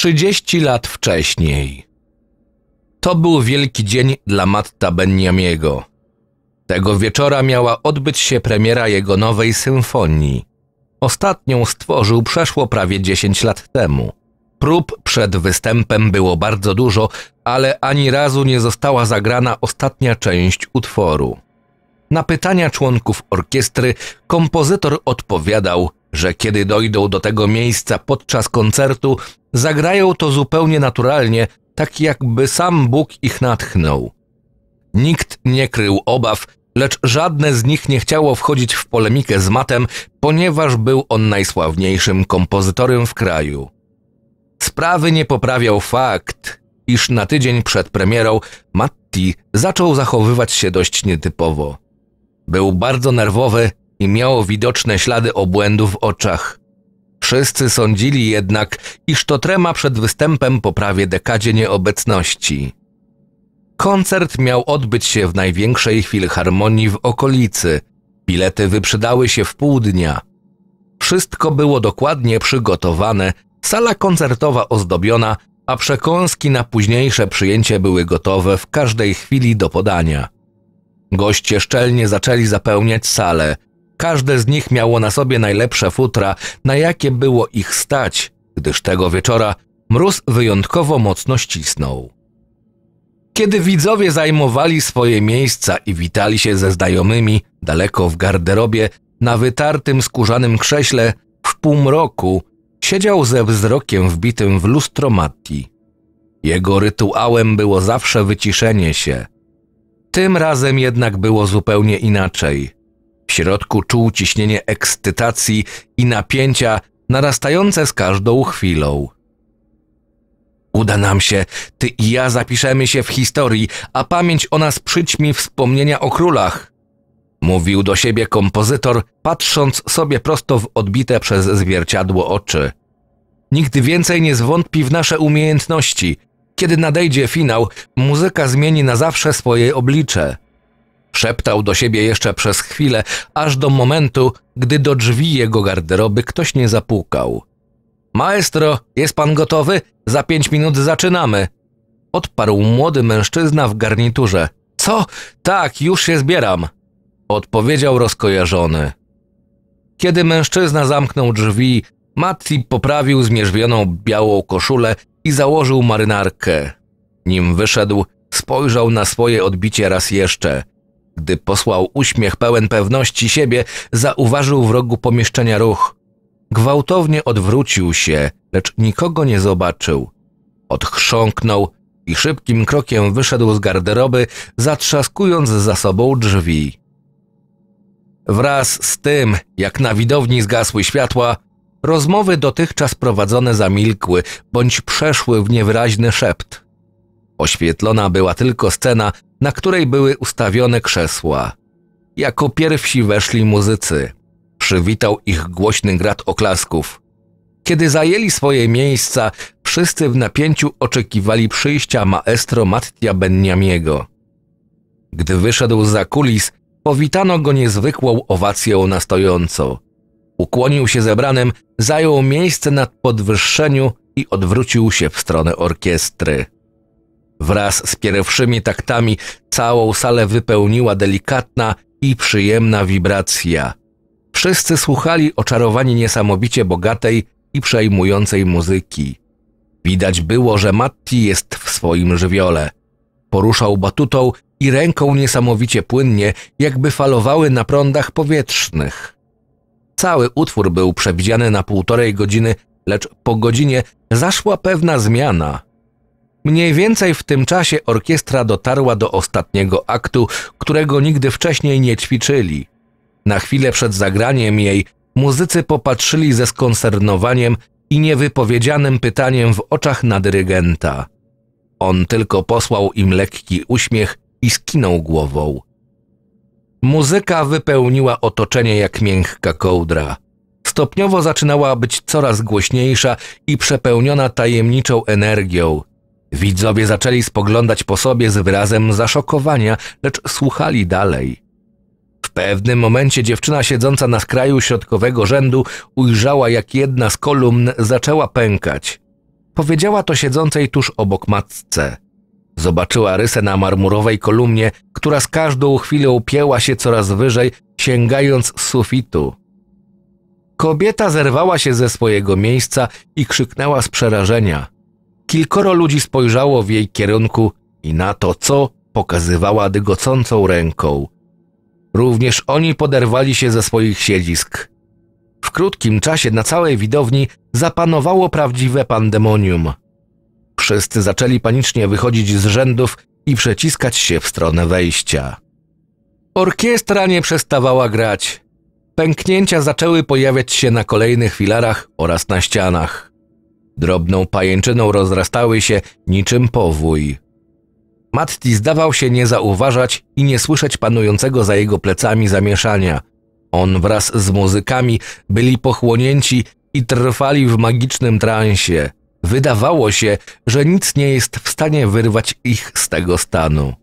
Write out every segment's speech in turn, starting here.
30 lat wcześniej. To był wielki dzień dla Matta Beniamiego. Tego wieczora miała odbyć się premiera jego nowej symfonii. Ostatnią stworzył przeszło prawie 10 lat temu. Prób przed występem było bardzo dużo, ale ani razu nie została zagrana ostatnia część utworu. Na pytania członków orkiestry kompozytor odpowiadał że kiedy dojdą do tego miejsca podczas koncertu, zagrają to zupełnie naturalnie, tak jakby sam Bóg ich natchnął. Nikt nie krył obaw, lecz żadne z nich nie chciało wchodzić w polemikę z matem, ponieważ był on najsławniejszym kompozytorem w kraju. Sprawy nie poprawiał fakt, iż na tydzień przed premierą Matti zaczął zachowywać się dość nietypowo. Był bardzo nerwowy i miało widoczne ślady obłędu w oczach. Wszyscy sądzili jednak, iż to trema przed występem po prawie dekadzie nieobecności. Koncert miał odbyć się w największej chwili harmonii w okolicy. Bilety wyprzedały się w pół dnia. Wszystko było dokładnie przygotowane, sala koncertowa ozdobiona, a przekąski na późniejsze przyjęcie były gotowe w każdej chwili do podania. Goście szczelnie zaczęli zapełniać salę – Każde z nich miało na sobie najlepsze futra, na jakie było ich stać, gdyż tego wieczora mróz wyjątkowo mocno ścisnął. Kiedy widzowie zajmowali swoje miejsca i witali się ze znajomymi daleko w garderobie, na wytartym skórzanym krześle, w półmroku, siedział ze wzrokiem wbitym w lustro Matti. Jego rytuałem było zawsze wyciszenie się. Tym razem jednak było zupełnie inaczej. W środku czuł ciśnienie ekscytacji i napięcia narastające z każdą chwilą. Uda nam się, ty i ja zapiszemy się w historii, a pamięć o nas przyćmi wspomnienia o królach. Mówił do siebie kompozytor, patrząc sobie prosto w odbite przez zwierciadło oczy. Nigdy więcej nie zwątpi w nasze umiejętności. Kiedy nadejdzie finał, muzyka zmieni na zawsze swoje oblicze. Szeptał do siebie jeszcze przez chwilę, aż do momentu, gdy do drzwi jego garderoby ktoś nie zapukał. Maestro, jest pan gotowy? Za pięć minut zaczynamy. Odparł młody mężczyzna w garniturze. Co? Tak, już się zbieram. Odpowiedział rozkojarzony. Kiedy mężczyzna zamknął drzwi, Matti poprawił zmierzwioną białą koszulę i założył marynarkę. Nim wyszedł, spojrzał na swoje odbicie raz jeszcze – gdy posłał uśmiech pełen pewności siebie, zauważył w rogu pomieszczenia ruch. Gwałtownie odwrócił się, lecz nikogo nie zobaczył. Odchrząknął i szybkim krokiem wyszedł z garderoby, zatrzaskując za sobą drzwi. Wraz z tym, jak na widowni zgasły światła, rozmowy dotychczas prowadzone zamilkły bądź przeszły w niewyraźny szept. Oświetlona była tylko scena na której były ustawione krzesła. Jako pierwsi weszli muzycy. Przywitał ich głośny grat oklasków. Kiedy zajęli swoje miejsca, wszyscy w napięciu oczekiwali przyjścia maestro Mattia Beniamiego. Gdy wyszedł za kulis, powitano go niezwykłą owacją na stojąco. Ukłonił się zebranym, zajął miejsce nad podwyższeniu i odwrócił się w stronę orkiestry. Wraz z pierwszymi taktami całą salę wypełniła delikatna i przyjemna wibracja. Wszyscy słuchali oczarowani niesamowicie bogatej i przejmującej muzyki. Widać było, że Matti jest w swoim żywiole. Poruszał batutą i ręką niesamowicie płynnie, jakby falowały na prądach powietrznych. Cały utwór był przewidziany na półtorej godziny, lecz po godzinie zaszła pewna zmiana – Mniej więcej w tym czasie orkiestra dotarła do ostatniego aktu, którego nigdy wcześniej nie ćwiczyli. Na chwilę przed zagraniem jej muzycy popatrzyli ze skoncernowaniem i niewypowiedzianym pytaniem w oczach na dyrygenta. On tylko posłał im lekki uśmiech i skinął głową. Muzyka wypełniła otoczenie jak miękka kołdra. Stopniowo zaczynała być coraz głośniejsza i przepełniona tajemniczą energią, Widzowie zaczęli spoglądać po sobie z wyrazem zaszokowania, lecz słuchali dalej. W pewnym momencie dziewczyna siedząca na skraju środkowego rzędu ujrzała, jak jedna z kolumn zaczęła pękać. Powiedziała to siedzącej tuż obok matce. Zobaczyła rysę na marmurowej kolumnie, która z każdą chwilą pieła się coraz wyżej, sięgając sufitu. Kobieta zerwała się ze swojego miejsca i krzyknęła z przerażenia – Kilkoro ludzi spojrzało w jej kierunku i na to, co pokazywała dygocącą ręką. Również oni poderwali się ze swoich siedzisk. W krótkim czasie na całej widowni zapanowało prawdziwe pandemonium. Wszyscy zaczęli panicznie wychodzić z rzędów i przeciskać się w stronę wejścia. Orkiestra nie przestawała grać. Pęknięcia zaczęły pojawiać się na kolejnych filarach oraz na ścianach. Drobną pajęczyną rozrastały się niczym powój. Matti zdawał się nie zauważać i nie słyszeć panującego za jego plecami zamieszania. On wraz z muzykami byli pochłonięci i trwali w magicznym transie. Wydawało się, że nic nie jest w stanie wyrwać ich z tego stanu.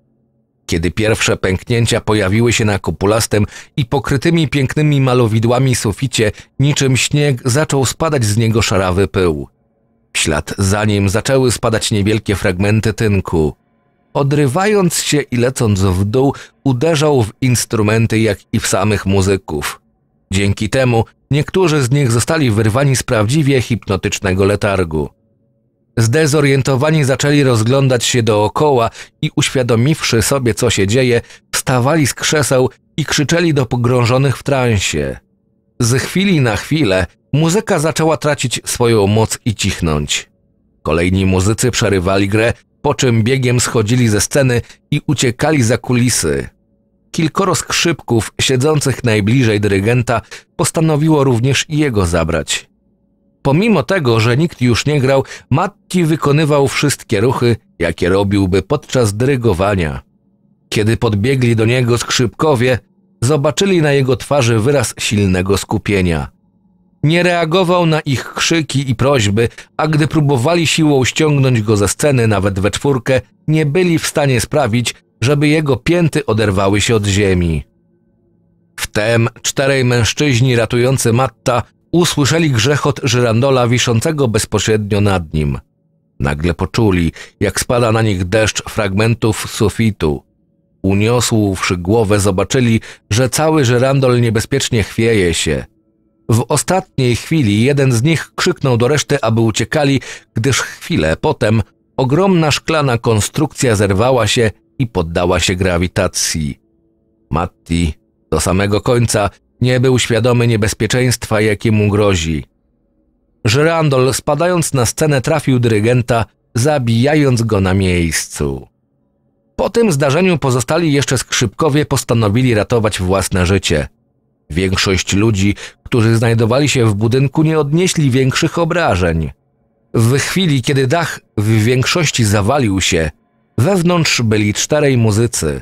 Kiedy pierwsze pęknięcia pojawiły się na kopulastym i pokrytymi pięknymi malowidłami suficie, niczym śnieg zaczął spadać z niego szarawy pył. W ślad za nim zaczęły spadać niewielkie fragmenty tynku. Odrywając się i lecąc w dół, uderzał w instrumenty, jak i w samych muzyków. Dzięki temu niektórzy z nich zostali wyrwani z prawdziwie hipnotycznego letargu. Zdezorientowani zaczęli rozglądać się dookoła i uświadomiwszy sobie, co się dzieje, wstawali z krzeseł i krzyczeli do pogrążonych w transie. Z chwili na chwilę muzyka zaczęła tracić swoją moc i cichnąć. Kolejni muzycy przerywali grę, po czym biegiem schodzili ze sceny i uciekali za kulisy. Kilkoro skrzypków siedzących najbliżej dyrygenta postanowiło również jego zabrać. Pomimo tego, że nikt już nie grał, Matti wykonywał wszystkie ruchy, jakie robiłby podczas dyrygowania. Kiedy podbiegli do niego skrzypkowie, zobaczyli na jego twarzy wyraz silnego skupienia nie reagował na ich krzyki i prośby, a gdy próbowali siłą ściągnąć go ze sceny nawet we czwórkę, nie byli w stanie sprawić, żeby jego pięty oderwały się od ziemi. Wtem czterej mężczyźni ratujący Matta usłyszeli grzechot żyrandola wiszącego bezpośrednio nad nim. Nagle poczuli, jak spada na nich deszcz fragmentów sufitu. Uniosłszy głowę, zobaczyli, że cały żyrandol niebezpiecznie chwieje się – w ostatniej chwili jeden z nich krzyknął do reszty, aby uciekali, gdyż chwilę potem ogromna szklana konstrukcja zerwała się i poddała się grawitacji. Matti do samego końca nie był świadomy niebezpieczeństwa, jakie mu grozi. Żyrandol, spadając na scenę, trafił dyrygenta, zabijając go na miejscu. Po tym zdarzeniu pozostali jeszcze skrzypkowie postanowili ratować własne życie – Większość ludzi, którzy znajdowali się w budynku, nie odnieśli większych obrażeń. W chwili, kiedy dach w większości zawalił się, wewnątrz byli czterej muzycy.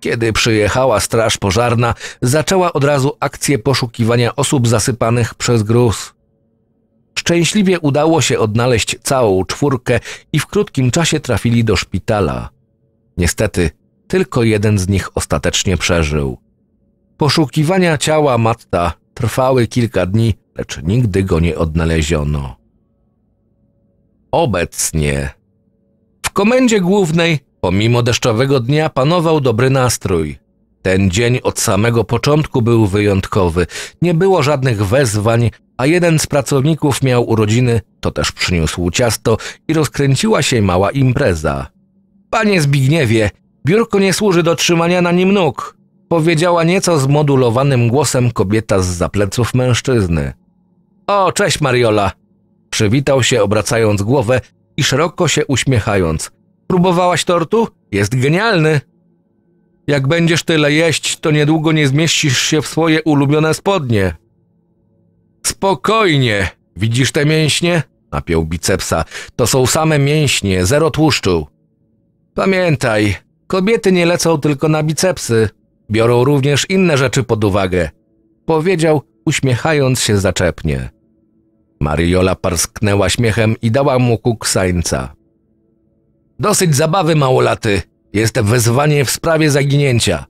Kiedy przyjechała straż pożarna, zaczęła od razu akcję poszukiwania osób zasypanych przez gruz. Szczęśliwie udało się odnaleźć całą czwórkę i w krótkim czasie trafili do szpitala. Niestety, tylko jeden z nich ostatecznie przeżył. Poszukiwania ciała Matta trwały kilka dni, lecz nigdy go nie odnaleziono. Obecnie w komendzie głównej, pomimo deszczowego dnia, panował dobry nastrój. Ten dzień od samego początku był wyjątkowy. Nie było żadnych wezwań, a jeden z pracowników miał urodziny, to też przyniósł ciasto i rozkręciła się mała impreza. Panie Zbigniewie, biurko nie służy do trzymania na nim nóg, Powiedziała nieco zmodulowanym głosem kobieta z zapleców mężczyzny. O, cześć Mariola! Przywitał się, obracając głowę i szeroko się uśmiechając. Próbowałaś tortu? Jest genialny! Jak będziesz tyle jeść, to niedługo nie zmieścisz się w swoje ulubione spodnie. Spokojnie! Widzisz te mięśnie? Napiął bicepsa. To są same mięśnie, zero tłuszczu. Pamiętaj, kobiety nie lecą tylko na bicepsy. Biorą również inne rzeczy pod uwagę, powiedział, uśmiechając się zaczepnie. Mariola parsknęła śmiechem i dała mu kuksańca. Dosyć zabawy, małolaty. Jest wezwanie w sprawie zaginięcia,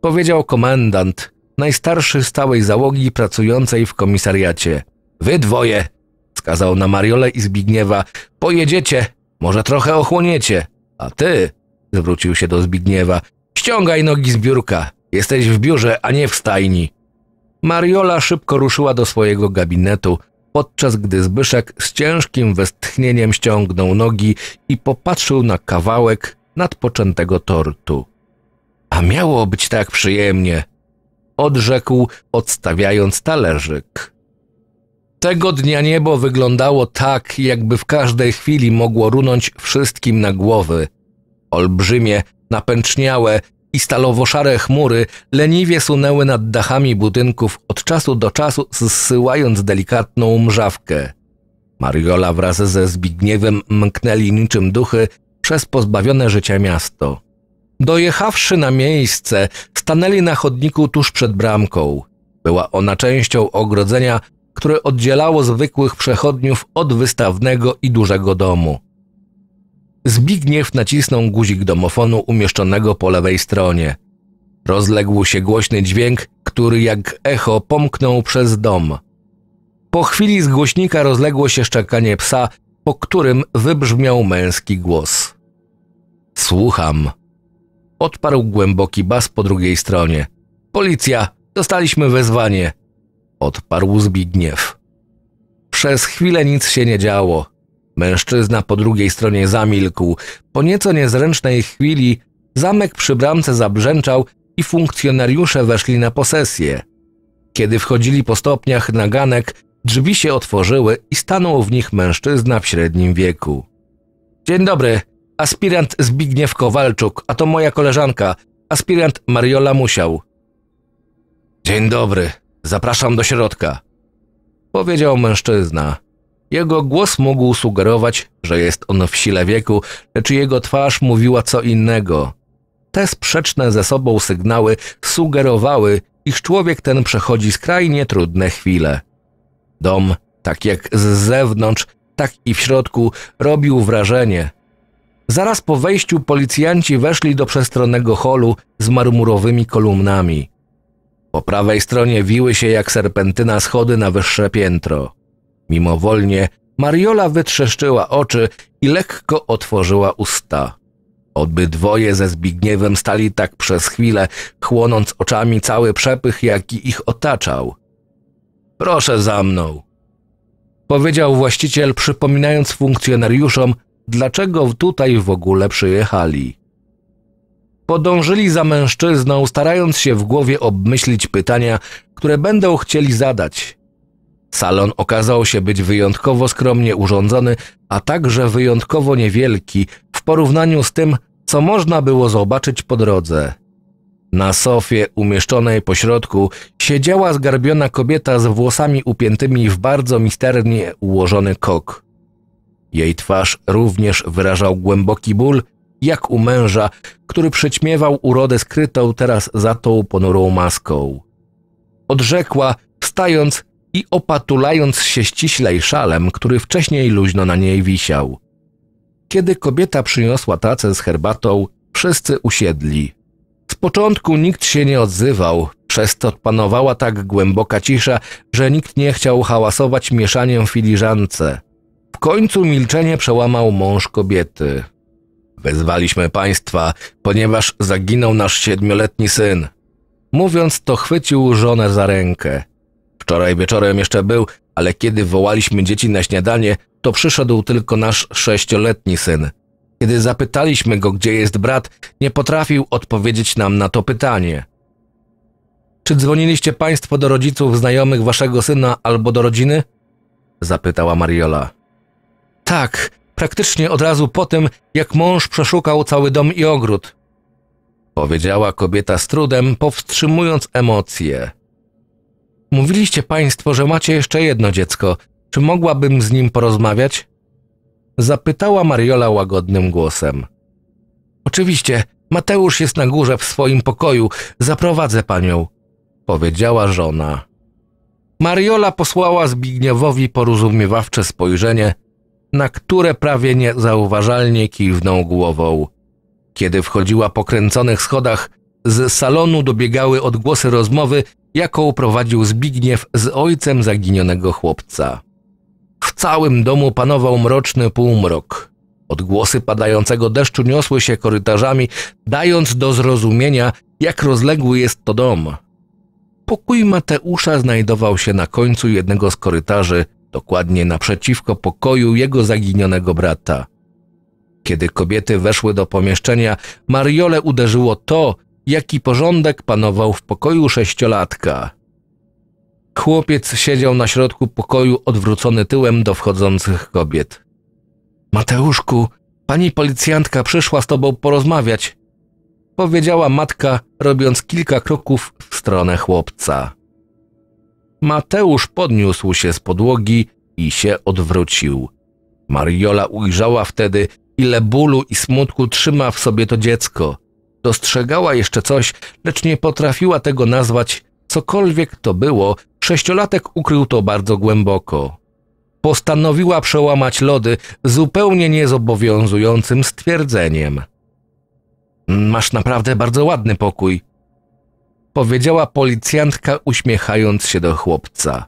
powiedział komendant, najstarszy z całej załogi pracującej w komisariacie. Wy dwoje, wskazał na Mariolę i Zbigniewa, pojedziecie, może trochę ochłoniecie. A ty, zwrócił się do Zbigniewa, Ściągaj nogi z biurka. Jesteś w biurze, a nie w stajni. Mariola szybko ruszyła do swojego gabinetu, podczas gdy Zbyszek z ciężkim westchnieniem ściągnął nogi i popatrzył na kawałek nadpoczętego tortu. A miało być tak przyjemnie, odrzekł, odstawiając talerzyk. Tego dnia niebo wyglądało tak, jakby w każdej chwili mogło runąć wszystkim na głowy. Olbrzymie, Napęczniałe i stalowo-szare chmury leniwie sunęły nad dachami budynków od czasu do czasu, zsyłając delikatną mrzawkę. Mariola wraz ze Zbigniewem mknęli niczym duchy przez pozbawione życia miasto. Dojechawszy na miejsce, stanęli na chodniku tuż przed bramką. Była ona częścią ogrodzenia, które oddzielało zwykłych przechodniów od wystawnego i dużego domu. Zbigniew nacisnął guzik domofonu umieszczonego po lewej stronie. Rozległ się głośny dźwięk, który jak echo pomknął przez dom. Po chwili z głośnika rozległo się szczekanie psa, po którym wybrzmiał męski głos. Słucham. Odparł głęboki bas po drugiej stronie. Policja, dostaliśmy wezwanie. Odparł Zbigniew. Przez chwilę nic się nie działo. Mężczyzna po drugiej stronie zamilkł. Po nieco niezręcznej chwili zamek przy bramce zabrzęczał i funkcjonariusze weszli na posesję. Kiedy wchodzili po stopniach na ganek, drzwi się otworzyły i stanął w nich mężczyzna w średnim wieku. Dzień dobry, aspirant Zbigniew Kowalczuk, a to moja koleżanka, aspirant Mariola Musiał. Dzień dobry, zapraszam do środka, powiedział mężczyzna. Jego głos mógł sugerować, że jest on w sile wieku, lecz jego twarz mówiła co innego. Te sprzeczne ze sobą sygnały sugerowały, iż człowiek ten przechodzi skrajnie trudne chwile. Dom, tak jak z zewnątrz, tak i w środku, robił wrażenie. Zaraz po wejściu policjanci weszli do przestronnego holu z marmurowymi kolumnami. Po prawej stronie wiły się jak serpentyna schody na wyższe piętro. Mimowolnie Mariola wytrzeszczyła oczy i lekko otworzyła usta. Obydwoje ze Zbigniewem stali tak przez chwilę, chłonąc oczami cały przepych, jaki ich otaczał. Proszę za mną, powiedział właściciel, przypominając funkcjonariuszom, dlaczego tutaj w ogóle przyjechali. Podążyli za mężczyzną, starając się w głowie obmyślić pytania, które będą chcieli zadać. Salon okazał się być wyjątkowo skromnie urządzony, a także wyjątkowo niewielki w porównaniu z tym, co można było zobaczyć po drodze. Na sofie umieszczonej pośrodku siedziała zgarbiona kobieta z włosami upiętymi w bardzo misternie ułożony kok. Jej twarz również wyrażał głęboki ból, jak u męża, który przyćmiewał urodę skrytą teraz za tą ponurą maską. Odrzekła, wstając i opatulając się ściślej szalem, który wcześniej luźno na niej wisiał. Kiedy kobieta przyniosła tacę z herbatą, wszyscy usiedli. Z początku nikt się nie odzywał, przez to panowała tak głęboka cisza, że nikt nie chciał hałasować mieszaniem filiżance. W końcu milczenie przełamał mąż kobiety. Wezwaliśmy państwa, ponieważ zaginął nasz siedmioletni syn. Mówiąc to, chwycił żonę za rękę. Wczoraj wieczorem jeszcze był, ale kiedy wołaliśmy dzieci na śniadanie, to przyszedł tylko nasz sześcioletni syn. Kiedy zapytaliśmy go, gdzie jest brat, nie potrafił odpowiedzieć nam na to pytanie. Czy dzwoniliście Państwo do rodziców znajomych waszego syna albo do rodziny? zapytała Mariola. Tak, praktycznie od razu po tym, jak mąż przeszukał cały dom i ogród. Powiedziała kobieta z trudem, powstrzymując emocje. Mówiliście państwo, że macie jeszcze jedno dziecko. Czy mogłabym z nim porozmawiać? Zapytała Mariola łagodnym głosem. Oczywiście, Mateusz jest na górze w swoim pokoju. Zaprowadzę panią, powiedziała żona. Mariola posłała Zbigniewowi porozumiewawcze spojrzenie, na które prawie niezauważalnie kiwnął głową. Kiedy wchodziła po kręconych schodach, z salonu dobiegały odgłosy rozmowy, jaką prowadził Zbigniew z ojcem zaginionego chłopca. W całym domu panował mroczny półmrok. Odgłosy padającego deszczu niosły się korytarzami, dając do zrozumienia, jak rozległy jest to dom. Pokój Mateusza znajdował się na końcu jednego z korytarzy, dokładnie naprzeciwko pokoju jego zaginionego brata. Kiedy kobiety weszły do pomieszczenia, Mariole uderzyło to, jaki porządek panował w pokoju sześciolatka. Chłopiec siedział na środku pokoju odwrócony tyłem do wchodzących kobiet. Mateuszku, pani policjantka przyszła z tobą porozmawiać, powiedziała matka, robiąc kilka kroków w stronę chłopca. Mateusz podniósł się z podłogi i się odwrócił. Mariola ujrzała wtedy, ile bólu i smutku trzyma w sobie to dziecko – Dostrzegała jeszcze coś, lecz nie potrafiła tego nazwać. Cokolwiek to było, sześciolatek ukrył to bardzo głęboko. Postanowiła przełamać lody zupełnie niezobowiązującym stwierdzeniem. Masz naprawdę bardzo ładny pokój, powiedziała policjantka, uśmiechając się do chłopca.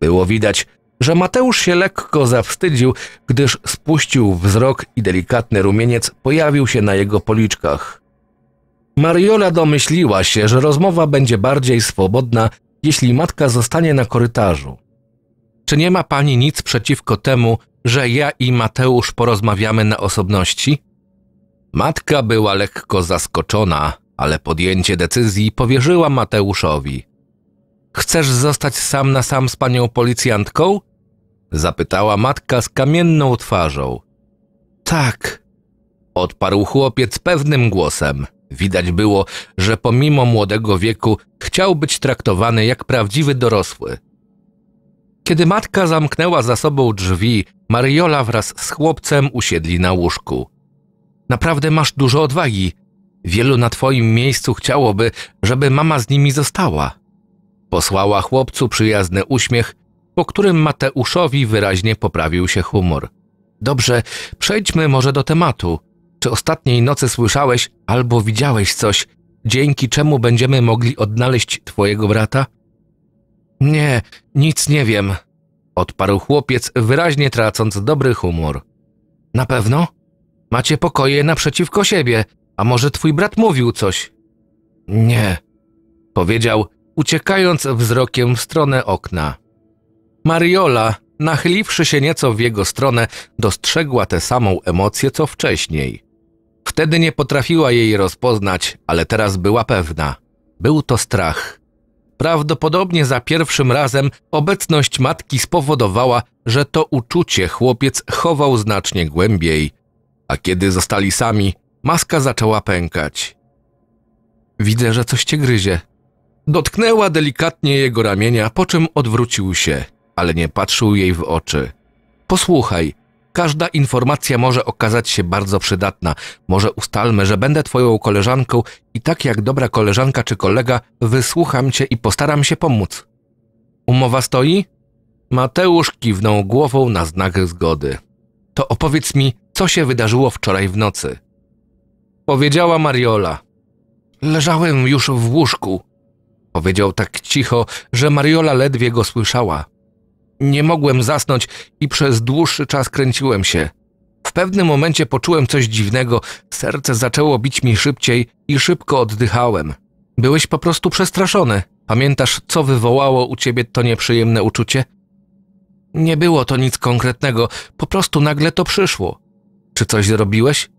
Było widać, że Mateusz się lekko zawstydził, gdyż spuścił wzrok i delikatny rumieniec pojawił się na jego policzkach. Mariola domyśliła się, że rozmowa będzie bardziej swobodna, jeśli matka zostanie na korytarzu. Czy nie ma pani nic przeciwko temu, że ja i Mateusz porozmawiamy na osobności? Matka była lekko zaskoczona, ale podjęcie decyzji powierzyła Mateuszowi. Chcesz zostać sam na sam z panią policjantką? zapytała matka z kamienną twarzą. Tak, odparł chłopiec pewnym głosem. Widać było, że pomimo młodego wieku chciał być traktowany jak prawdziwy dorosły. Kiedy matka zamknęła za sobą drzwi, Mariola wraz z chłopcem usiedli na łóżku. Naprawdę masz dużo odwagi. Wielu na twoim miejscu chciałoby, żeby mama z nimi została. Posłała chłopcu przyjazny uśmiech, po którym Mateuszowi wyraźnie poprawił się humor. Dobrze, przejdźmy może do tematu czy ostatniej nocy słyszałeś albo widziałeś coś, dzięki czemu będziemy mogli odnaleźć twojego brata? Nie, nic nie wiem, odparł chłopiec, wyraźnie tracąc dobry humor. Na pewno? Macie pokoje naprzeciwko siebie, a może twój brat mówił coś? Nie, powiedział, uciekając wzrokiem w stronę okna. Mariola, nachyliwszy się nieco w jego stronę, dostrzegła tę samą emocję co wcześniej. Wtedy nie potrafiła jej rozpoznać, ale teraz była pewna. Był to strach. Prawdopodobnie za pierwszym razem obecność matki spowodowała, że to uczucie chłopiec chował znacznie głębiej. A kiedy zostali sami, maska zaczęła pękać. Widzę, że coś cię gryzie. Dotknęła delikatnie jego ramienia, po czym odwrócił się, ale nie patrzył jej w oczy. Posłuchaj, Każda informacja może okazać się bardzo przydatna. Może ustalmy, że będę Twoją koleżanką i tak jak dobra koleżanka czy kolega, wysłucham Cię i postaram się pomóc. Umowa stoi? Mateusz kiwnął głową na znak zgody. To opowiedz mi, co się wydarzyło wczoraj w nocy. Powiedziała Mariola. Leżałem już w łóżku. Powiedział tak cicho, że Mariola ledwie go słyszała. Nie mogłem zasnąć i przez dłuższy czas kręciłem się. W pewnym momencie poczułem coś dziwnego, serce zaczęło bić mi szybciej i szybko oddychałem. Byłeś po prostu przestraszony. Pamiętasz, co wywołało u ciebie to nieprzyjemne uczucie? Nie było to nic konkretnego, po prostu nagle to przyszło. Czy coś zrobiłeś?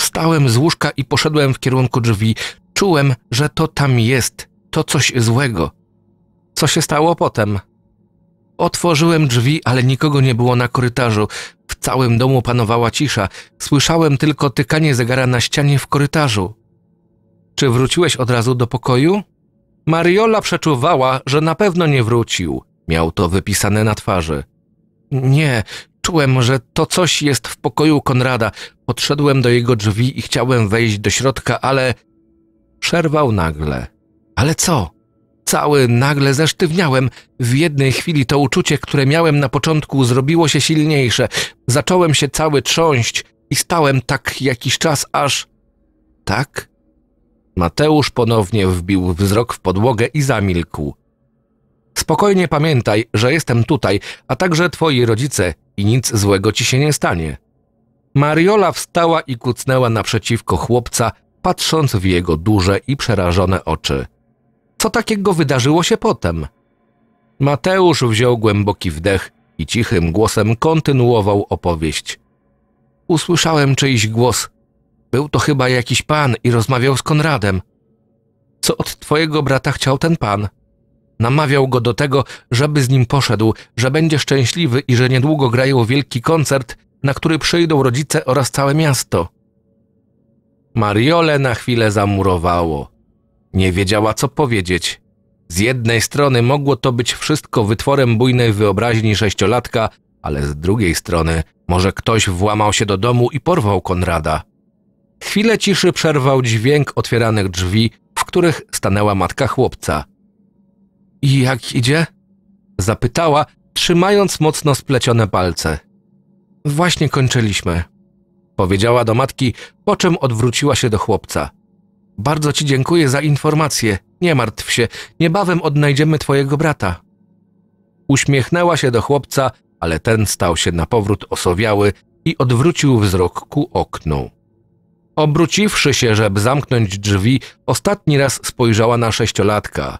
Stałem z łóżka i poszedłem w kierunku drzwi. Czułem, że to tam jest, to coś złego. Co się stało potem? Otworzyłem drzwi, ale nikogo nie było na korytarzu. W całym domu panowała cisza. Słyszałem tylko tykanie zegara na ścianie w korytarzu. Czy wróciłeś od razu do pokoju? Mariola przeczuwała, że na pewno nie wrócił. Miał to wypisane na twarzy. Nie, czułem, że to coś jest w pokoju Konrada. Podszedłem do jego drzwi i chciałem wejść do środka, ale. Przerwał nagle. Ale co? Cały nagle zesztywniałem. W jednej chwili to uczucie, które miałem na początku, zrobiło się silniejsze. Zacząłem się cały trząść i stałem tak jakiś czas, aż. Tak? Mateusz ponownie wbił wzrok w podłogę i zamilkł. Spokojnie pamiętaj, że jestem tutaj, a także twoi rodzice i nic złego ci się nie stanie. Mariola wstała i kucnęła naprzeciwko chłopca, patrząc w jego duże i przerażone oczy co takiego wydarzyło się potem? Mateusz wziął głęboki wdech i cichym głosem kontynuował opowieść. Usłyszałem czyjś głos. Był to chyba jakiś pan i rozmawiał z Konradem. Co od twojego brata chciał ten pan? Namawiał go do tego, żeby z nim poszedł, że będzie szczęśliwy i że niedługo grają wielki koncert, na który przyjdą rodzice oraz całe miasto. Mariole na chwilę zamurowało. Nie wiedziała, co powiedzieć. Z jednej strony mogło to być wszystko wytworem bujnej wyobraźni sześciolatka, ale z drugiej strony może ktoś włamał się do domu i porwał Konrada. Chwilę ciszy przerwał dźwięk otwieranych drzwi, w których stanęła matka chłopca. I jak idzie? Zapytała, trzymając mocno splecione palce. Właśnie kończyliśmy, powiedziała do matki, po czym odwróciła się do chłopca. Bardzo ci dziękuję za informację. Nie martw się, niebawem odnajdziemy twojego brata. Uśmiechnęła się do chłopca, ale ten stał się na powrót osowiały i odwrócił wzrok ku oknu. Obróciwszy się, żeby zamknąć drzwi, ostatni raz spojrzała na sześciolatka.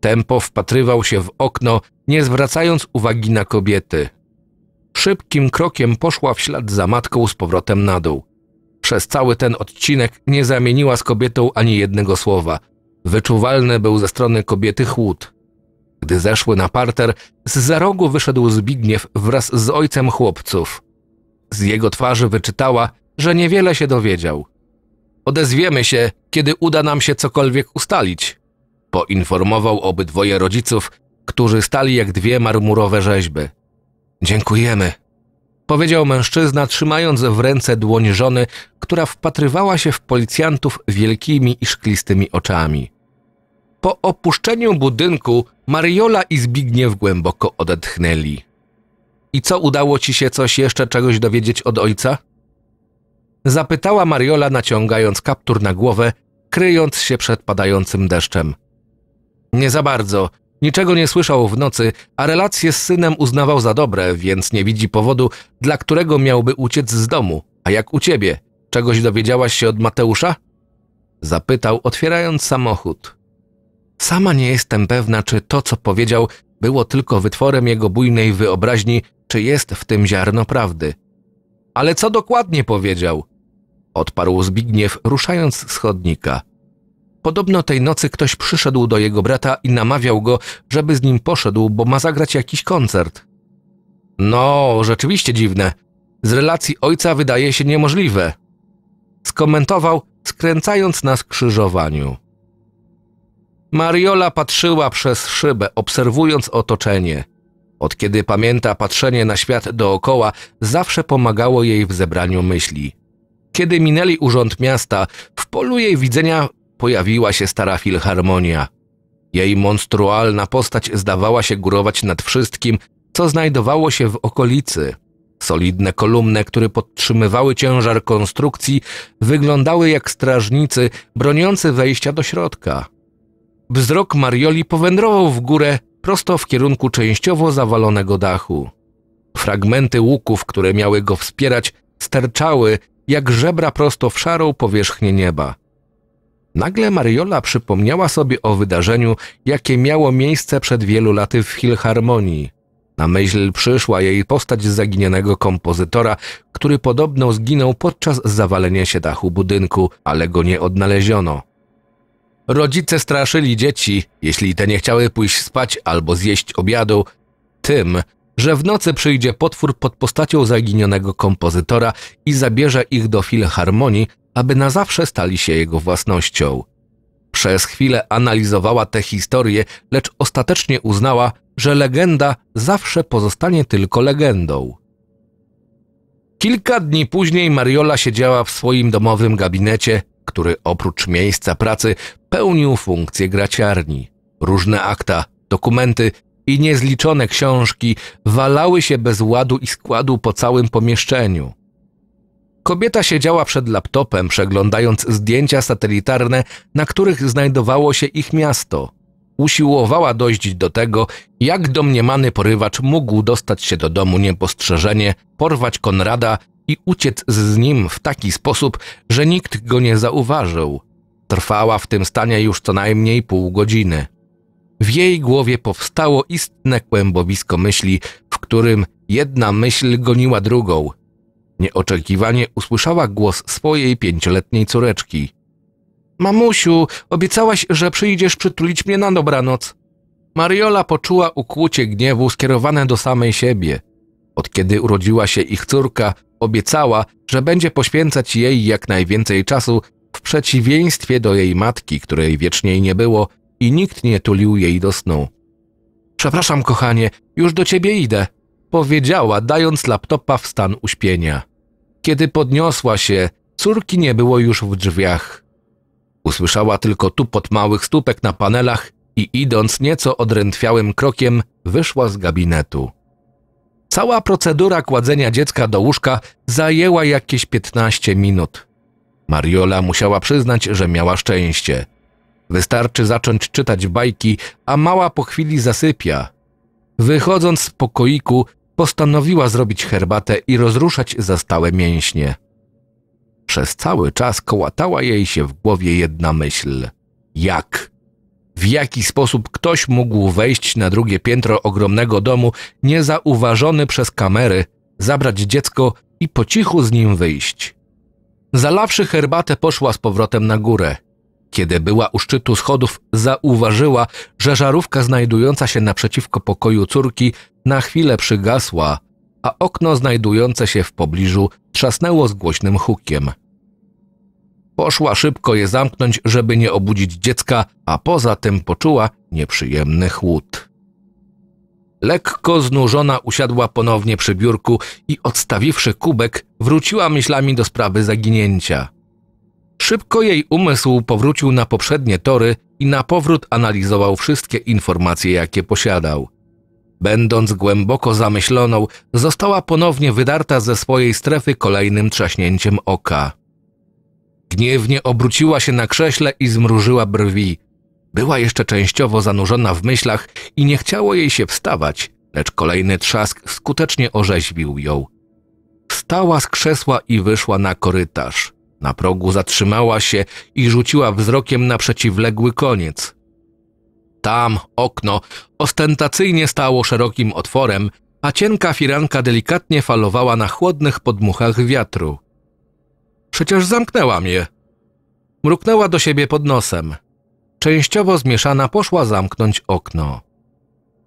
Tempo wpatrywał się w okno, nie zwracając uwagi na kobiety. Szybkim krokiem poszła w ślad za matką z powrotem na dół. Przez cały ten odcinek nie zamieniła z kobietą ani jednego słowa. Wyczuwalny był ze strony kobiety chłód. Gdy zeszły na parter, z za rogu wyszedł Zbigniew wraz z ojcem chłopców. Z jego twarzy wyczytała, że niewiele się dowiedział. Odezwiemy się, kiedy uda nam się cokolwiek ustalić, poinformował obydwoje rodziców, którzy stali jak dwie marmurowe rzeźby. Dziękujemy, powiedział mężczyzna, trzymając w ręce dłoń żony, która wpatrywała się w policjantów wielkimi i szklistymi oczami. Po opuszczeniu budynku Mariola i Zbigniew głęboko odetchnęli. I co udało ci się coś jeszcze czegoś dowiedzieć od ojca? Zapytała Mariola, naciągając kaptur na głowę, kryjąc się przed padającym deszczem. Nie za bardzo, Niczego nie słyszał w nocy, a relacje z synem uznawał za dobre, więc nie widzi powodu, dla którego miałby uciec z domu. A jak u ciebie? Czegoś dowiedziałaś się od Mateusza? Zapytał, otwierając samochód. Sama nie jestem pewna, czy to, co powiedział, było tylko wytworem jego bujnej wyobraźni, czy jest w tym ziarno prawdy. Ale co dokładnie powiedział? Odparł Zbigniew, ruszając z chodnika. Podobno tej nocy ktoś przyszedł do jego brata i namawiał go, żeby z nim poszedł, bo ma zagrać jakiś koncert. No, rzeczywiście dziwne. Z relacji ojca wydaje się niemożliwe. Skomentował, skręcając na skrzyżowaniu. Mariola patrzyła przez szybę, obserwując otoczenie. Od kiedy pamięta, patrzenie na świat dookoła zawsze pomagało jej w zebraniu myśli. Kiedy minęli urząd miasta, w polu jej widzenia pojawiła się stara filharmonia. Jej monstrualna postać zdawała się górować nad wszystkim, co znajdowało się w okolicy. Solidne kolumny, które podtrzymywały ciężar konstrukcji, wyglądały jak strażnicy broniący wejścia do środka. Wzrok Marioli powędrował w górę prosto w kierunku częściowo zawalonego dachu. Fragmenty łuków, które miały go wspierać, sterczały jak żebra prosto w szarą powierzchnię nieba. Nagle Mariola przypomniała sobie o wydarzeniu, jakie miało miejsce przed wielu laty w Filharmonii. Na myśl przyszła jej postać zaginionego kompozytora, który podobno zginął podczas zawalenia się dachu budynku, ale go nie odnaleziono. Rodzice straszyli dzieci, jeśli te nie chciały pójść spać albo zjeść obiadu, tym, że w nocy przyjdzie potwór pod postacią zaginionego kompozytora i zabierze ich do filharmonii, aby na zawsze stali się jego własnością. Przez chwilę analizowała tę historię, lecz ostatecznie uznała, że legenda zawsze pozostanie tylko legendą. Kilka dni później Mariola siedziała w swoim domowym gabinecie, który oprócz miejsca pracy pełnił funkcję graciarni. Różne akta, dokumenty i niezliczone książki walały się bez ładu i składu po całym pomieszczeniu. Kobieta siedziała przed laptopem, przeglądając zdjęcia satelitarne, na których znajdowało się ich miasto. Usiłowała dojść do tego, jak domniemany porywacz mógł dostać się do domu niepostrzeżenie, porwać Konrada i uciec z nim w taki sposób, że nikt go nie zauważył. Trwała w tym stanie już co najmniej pół godziny. W jej głowie powstało istne kłębowisko myśli, w którym jedna myśl goniła drugą – Nieoczekiwanie usłyszała głos swojej pięcioletniej córeczki. Mamusiu, obiecałaś, że przyjdziesz przytulić mnie na dobranoc. Mariola poczuła ukłucie gniewu skierowane do samej siebie. Od kiedy urodziła się ich córka, obiecała, że będzie poświęcać jej jak najwięcej czasu, w przeciwieństwie do jej matki, której wiecznie nie było i nikt nie tulił jej do snu. Przepraszam, kochanie, już do ciebie idę, powiedziała, dając laptopa w stan uśpienia. Kiedy podniosła się, córki nie było już w drzwiach. Usłyszała tylko tupot małych stópek na panelach i idąc nieco odrętwiałym krokiem, wyszła z gabinetu. Cała procedura kładzenia dziecka do łóżka zajęła jakieś 15 minut. Mariola musiała przyznać, że miała szczęście. Wystarczy zacząć czytać bajki, a mała po chwili zasypia. Wychodząc z pokoiku, postanowiła zrobić herbatę i rozruszać zastałe mięśnie. Przez cały czas kołatała jej się w głowie jedna myśl. Jak? W jaki sposób ktoś mógł wejść na drugie piętro ogromnego domu, niezauważony przez kamery, zabrać dziecko i po cichu z nim wyjść? Zalawszy herbatę, poszła z powrotem na górę. Kiedy była u szczytu schodów, zauważyła, że żarówka znajdująca się naprzeciwko pokoju córki na chwilę przygasła, a okno znajdujące się w pobliżu trzasnęło z głośnym hukiem. Poszła szybko je zamknąć, żeby nie obudzić dziecka, a poza tym poczuła nieprzyjemny chłód. Lekko znużona usiadła ponownie przy biurku i odstawiwszy kubek, wróciła myślami do sprawy zaginięcia. Szybko jej umysł powrócił na poprzednie tory i na powrót analizował wszystkie informacje, jakie posiadał. Będąc głęboko zamyśloną, została ponownie wydarta ze swojej strefy kolejnym trzaśnięciem oka. Gniewnie obróciła się na krześle i zmrużyła brwi. Była jeszcze częściowo zanurzona w myślach i nie chciało jej się wstawać, lecz kolejny trzask skutecznie orzeźwił ją. Stała z krzesła i wyszła na korytarz. Na progu zatrzymała się i rzuciła wzrokiem na przeciwległy koniec. Tam okno ostentacyjnie stało szerokim otworem, a cienka firanka delikatnie falowała na chłodnych podmuchach wiatru. Przecież zamknęłam je. Mruknęła do siebie pod nosem. Częściowo zmieszana poszła zamknąć okno.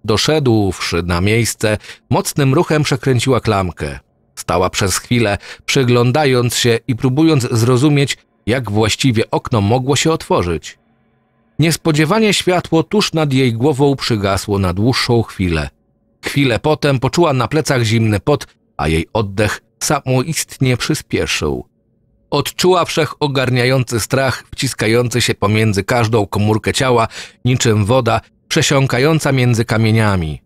Doszedłszy na miejsce, mocnym ruchem przekręciła klamkę. Stała przez chwilę, przyglądając się i próbując zrozumieć, jak właściwie okno mogło się otworzyć. Niespodziewanie światło tuż nad jej głową przygasło na dłuższą chwilę. Chwilę potem poczuła na plecach zimny pot, a jej oddech samoistnie przyspieszył. Odczuła wszechogarniający strach wciskający się pomiędzy każdą komórkę ciała, niczym woda przesiąkająca między kamieniami.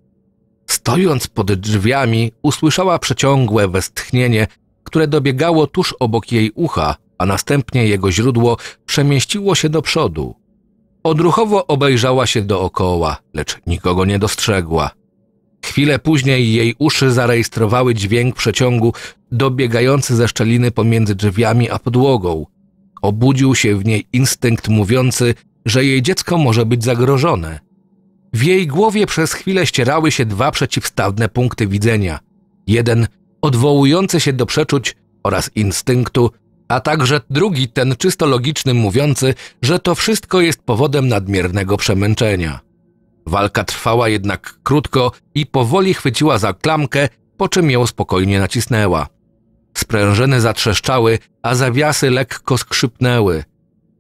Stojąc pod drzwiami, usłyszała przeciągłe westchnienie, które dobiegało tuż obok jej ucha, a następnie jego źródło przemieściło się do przodu. Odruchowo obejrzała się dookoła, lecz nikogo nie dostrzegła. Chwilę później jej uszy zarejestrowały dźwięk przeciągu dobiegający ze szczeliny pomiędzy drzwiami a podłogą. Obudził się w niej instynkt mówiący, że jej dziecko może być zagrożone. W jej głowie przez chwilę ścierały się dwa przeciwstawne punkty widzenia. Jeden odwołujący się do przeczuć oraz instynktu, a także drugi ten czysto logiczny mówiący, że to wszystko jest powodem nadmiernego przemęczenia. Walka trwała jednak krótko i powoli chwyciła za klamkę, po czym ją spokojnie nacisnęła. Sprężyny zatrzeszczały, a zawiasy lekko skrzypnęły.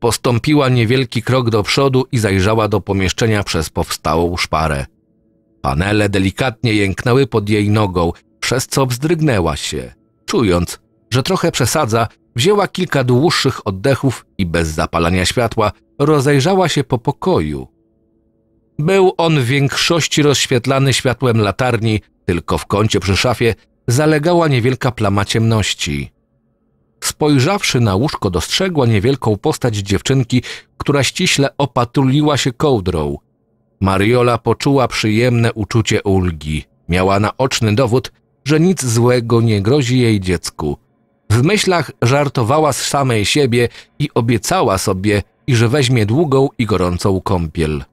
Postąpiła niewielki krok do przodu i zajrzała do pomieszczenia przez powstałą szparę. Panele delikatnie jęknęły pod jej nogą, przez co wzdrygnęła się. Czując, że trochę przesadza, wzięła kilka dłuższych oddechów i bez zapalania światła rozejrzała się po pokoju. Był on w większości rozświetlany światłem latarni, tylko w kącie przy szafie zalegała niewielka plama ciemności. Spojrzawszy na łóżko, dostrzegła niewielką postać dziewczynki, która ściśle opatuliła się kołdrą. Mariola poczuła przyjemne uczucie ulgi. Miała naoczny dowód, że nic złego nie grozi jej dziecku. W myślach żartowała z samej siebie i obiecała sobie, iż weźmie długą i gorącą kąpiel.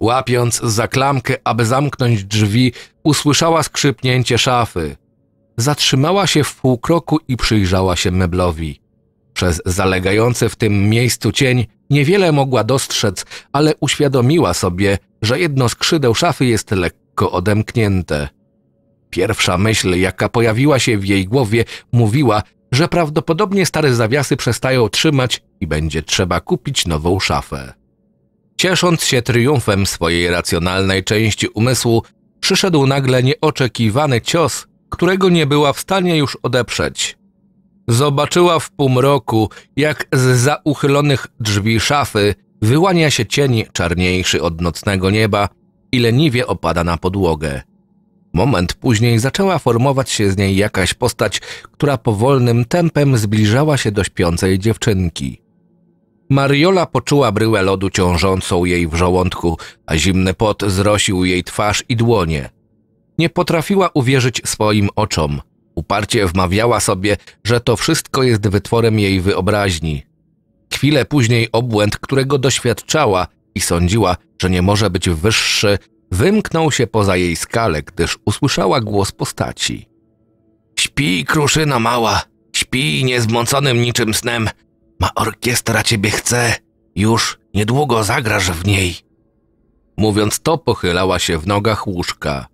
Łapiąc za klamkę, aby zamknąć drzwi, usłyszała skrzypnięcie szafy. Zatrzymała się w kroku i przyjrzała się meblowi. Przez zalegający w tym miejscu cień niewiele mogła dostrzec, ale uświadomiła sobie, że jedno skrzydeł szafy jest lekko odemknięte. Pierwsza myśl, jaka pojawiła się w jej głowie, mówiła, że prawdopodobnie stare zawiasy przestają trzymać i będzie trzeba kupić nową szafę. Ciesząc się triumfem swojej racjonalnej części umysłu, przyszedł nagle nieoczekiwany cios, którego nie była w stanie już odeprzeć. Zobaczyła w półmroku, jak z za uchylonych drzwi szafy wyłania się cień czarniejszy od nocnego nieba i leniwie opada na podłogę. Moment później zaczęła formować się z niej jakaś postać, która powolnym tempem zbliżała się do śpiącej dziewczynki. Mariola poczuła bryłę lodu ciążącą jej w żołądku, a zimny pot zrosił jej twarz i dłonie – nie potrafiła uwierzyć swoim oczom. Uparcie wmawiała sobie, że to wszystko jest wytworem jej wyobraźni. Chwilę później obłęd, którego doświadczała i sądziła, że nie może być wyższy, wymknął się poza jej skalę, gdyż usłyszała głos postaci. Śpi, kruszyna mała, śpi niezmąconym niczym snem. Ma orkiestra ciebie chce, już niedługo zagrasz w niej. Mówiąc to, pochylała się w nogach łóżka.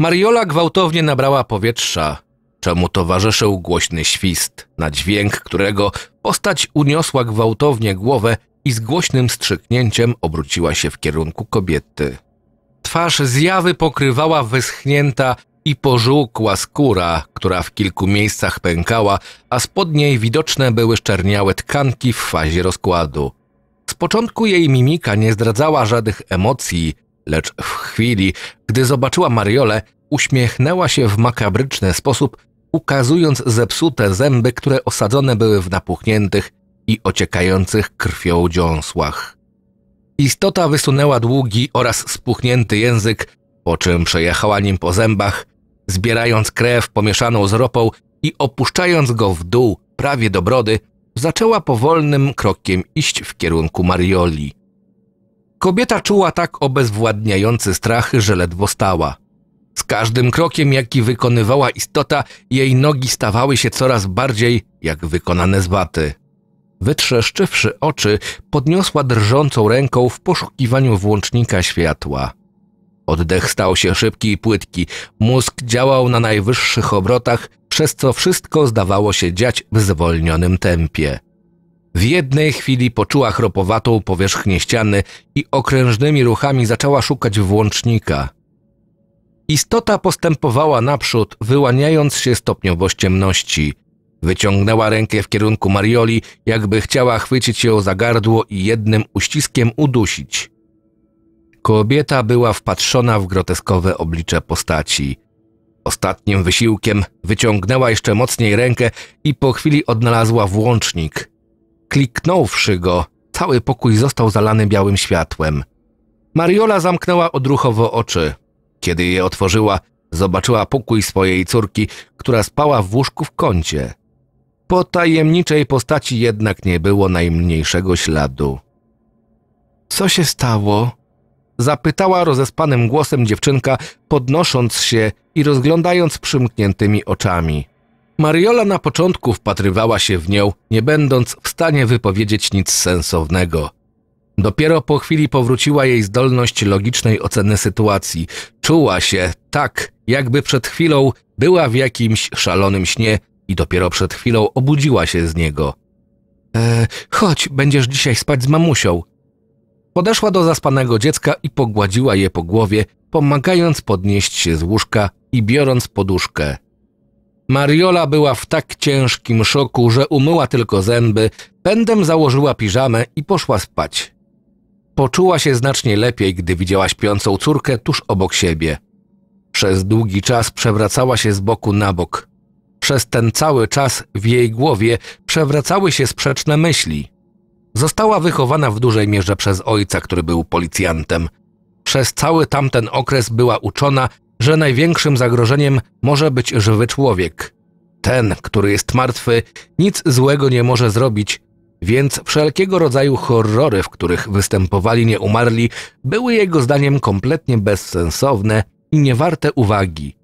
Mariola gwałtownie nabrała powietrza, czemu towarzyszył głośny świst, na dźwięk którego postać uniosła gwałtownie głowę i z głośnym strzyknięciem obróciła się w kierunku kobiety. Twarz zjawy pokrywała wyschnięta i pożółkła skóra, która w kilku miejscach pękała, a spod niej widoczne były szczerniałe tkanki w fazie rozkładu. Z początku jej mimika nie zdradzała żadnych emocji, lecz w chwili, gdy zobaczyła Mariolę, uśmiechnęła się w makabryczny sposób, ukazując zepsute zęby, które osadzone były w napuchniętych i ociekających krwią dziąsłach. Istota wysunęła długi oraz spuchnięty język, po czym przejechała nim po zębach, zbierając krew pomieszaną z ropą i opuszczając go w dół, prawie do brody, zaczęła powolnym krokiem iść w kierunku Marioli. Kobieta czuła tak obezwładniający strach, że ledwo stała. Z każdym krokiem, jaki wykonywała istota, jej nogi stawały się coraz bardziej jak wykonane z waty. Wytrzeszczywszy oczy, podniosła drżącą ręką w poszukiwaniu włącznika światła. Oddech stał się szybki i płytki, mózg działał na najwyższych obrotach, przez co wszystko zdawało się dziać w zwolnionym tempie. W jednej chwili poczuła chropowatą powierzchnię ściany i okrężnymi ruchami zaczęła szukać włącznika. Istota postępowała naprzód, wyłaniając się stopniowo z ciemności. Wyciągnęła rękę w kierunku Marioli, jakby chciała chwycić ją za gardło i jednym uściskiem udusić. Kobieta była wpatrzona w groteskowe oblicze postaci. Ostatnim wysiłkiem wyciągnęła jeszcze mocniej rękę i po chwili odnalazła włącznik. Kliknąwszy go, cały pokój został zalany białym światłem. Mariola zamknęła odruchowo oczy. Kiedy je otworzyła, zobaczyła pokój swojej córki, która spała w łóżku w kącie. Po tajemniczej postaci jednak nie było najmniejszego śladu. Co się stało? Zapytała rozespanym głosem dziewczynka, podnosząc się i rozglądając przymkniętymi oczami. Mariola na początku wpatrywała się w nią, nie będąc w stanie wypowiedzieć nic sensownego. Dopiero po chwili powróciła jej zdolność logicznej oceny sytuacji. Czuła się tak, jakby przed chwilą była w jakimś szalonym śnie i dopiero przed chwilą obudziła się z niego. E, chodź, będziesz dzisiaj spać z mamusią. Podeszła do zaspanego dziecka i pogładziła je po głowie, pomagając podnieść się z łóżka i biorąc poduszkę. Mariola była w tak ciężkim szoku, że umyła tylko zęby, pędem założyła piżamę i poszła spać. Poczuła się znacznie lepiej, gdy widziała śpiącą córkę tuż obok siebie. Przez długi czas przewracała się z boku na bok. Przez ten cały czas w jej głowie przewracały się sprzeczne myśli. Została wychowana w dużej mierze przez ojca, który był policjantem. Przez cały tamten okres była uczona, że największym zagrożeniem może być żywy człowiek. Ten, który jest martwy, nic złego nie może zrobić, więc wszelkiego rodzaju horrory, w których występowali nieumarli, były jego zdaniem kompletnie bezsensowne i niewarte uwagi.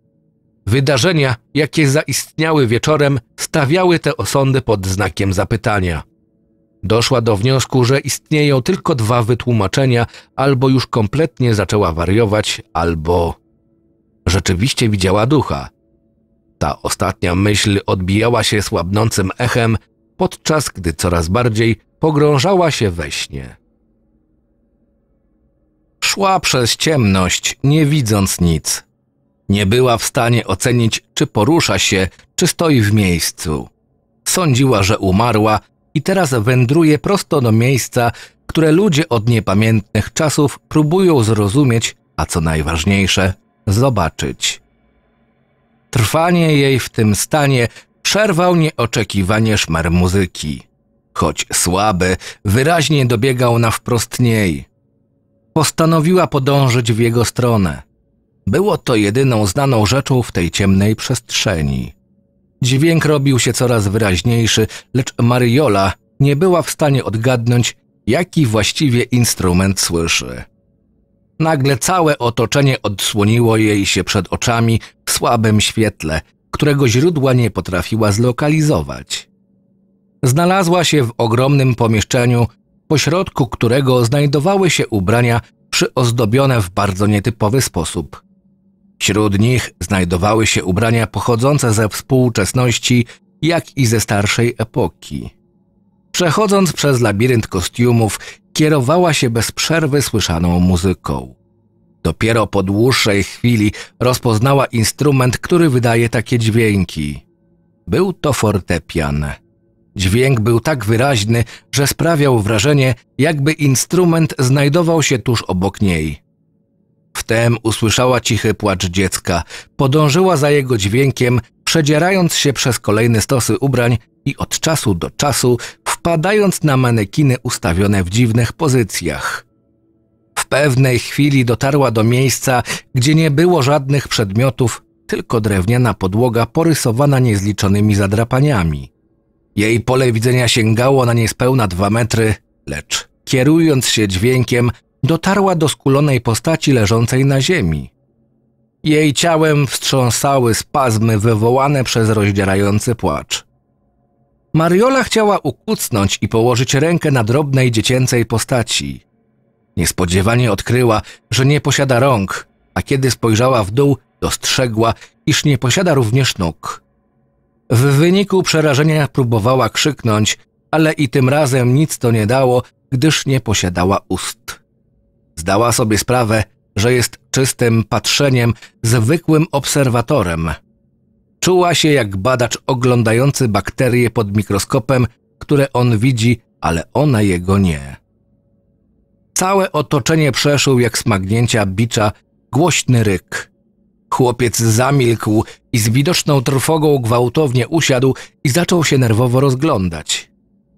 Wydarzenia, jakie zaistniały wieczorem, stawiały te osądy pod znakiem zapytania. Doszła do wniosku, że istnieją tylko dwa wytłumaczenia, albo już kompletnie zaczęła wariować, albo rzeczywiście widziała ducha. Ta ostatnia myśl odbijała się słabnącym echem, podczas gdy coraz bardziej pogrążała się we śnie. Szła przez ciemność, nie widząc nic. Nie była w stanie ocenić, czy porusza się, czy stoi w miejscu. Sądziła, że umarła i teraz wędruje prosto do miejsca, które ludzie od niepamiętnych czasów próbują zrozumieć, a co najważniejsze, zobaczyć. Trwanie jej w tym stanie przerwał nieoczekiwanie szmer muzyki. Choć słaby, wyraźnie dobiegał na wprost niej. Postanowiła podążyć w jego stronę. Było to jedyną znaną rzeczą w tej ciemnej przestrzeni. Dźwięk robił się coraz wyraźniejszy, lecz Mariola nie była w stanie odgadnąć, jaki właściwie instrument słyszy. Nagle całe otoczenie odsłoniło jej się przed oczami w słabym świetle, którego źródła nie potrafiła zlokalizować. Znalazła się w ogromnym pomieszczeniu, pośrodku którego znajdowały się ubrania przyozdobione w bardzo nietypowy sposób. Wśród nich znajdowały się ubrania pochodzące ze współczesności, jak i ze starszej epoki. Przechodząc przez labirynt kostiumów kierowała się bez przerwy słyszaną muzyką. Dopiero po dłuższej chwili rozpoznała instrument, który wydaje takie dźwięki. Był to fortepian. Dźwięk był tak wyraźny, że sprawiał wrażenie, jakby instrument znajdował się tuż obok niej. Wtem usłyszała cichy płacz dziecka, podążyła za jego dźwiękiem, przedzierając się przez kolejne stosy ubrań i od czasu do czasu padając na manekiny ustawione w dziwnych pozycjach. W pewnej chwili dotarła do miejsca, gdzie nie było żadnych przedmiotów, tylko drewniana podłoga porysowana niezliczonymi zadrapaniami. Jej pole widzenia sięgało na niespełna dwa metry, lecz kierując się dźwiękiem, dotarła do skulonej postaci leżącej na ziemi. Jej ciałem wstrząsały spazmy wywołane przez rozdzierający płacz. Mariola chciała ukucnąć i położyć rękę na drobnej dziecięcej postaci. Niespodziewanie odkryła, że nie posiada rąk, a kiedy spojrzała w dół, dostrzegła, iż nie posiada również nóg. W wyniku przerażenia próbowała krzyknąć, ale i tym razem nic to nie dało, gdyż nie posiadała ust. Zdała sobie sprawę, że jest czystym patrzeniem, zwykłym obserwatorem, Czuła się jak badacz oglądający bakterie pod mikroskopem, które on widzi, ale ona jego nie. Całe otoczenie przeszył jak smagnięcia bicza głośny ryk. Chłopiec zamilkł i z widoczną trwogą gwałtownie usiadł i zaczął się nerwowo rozglądać.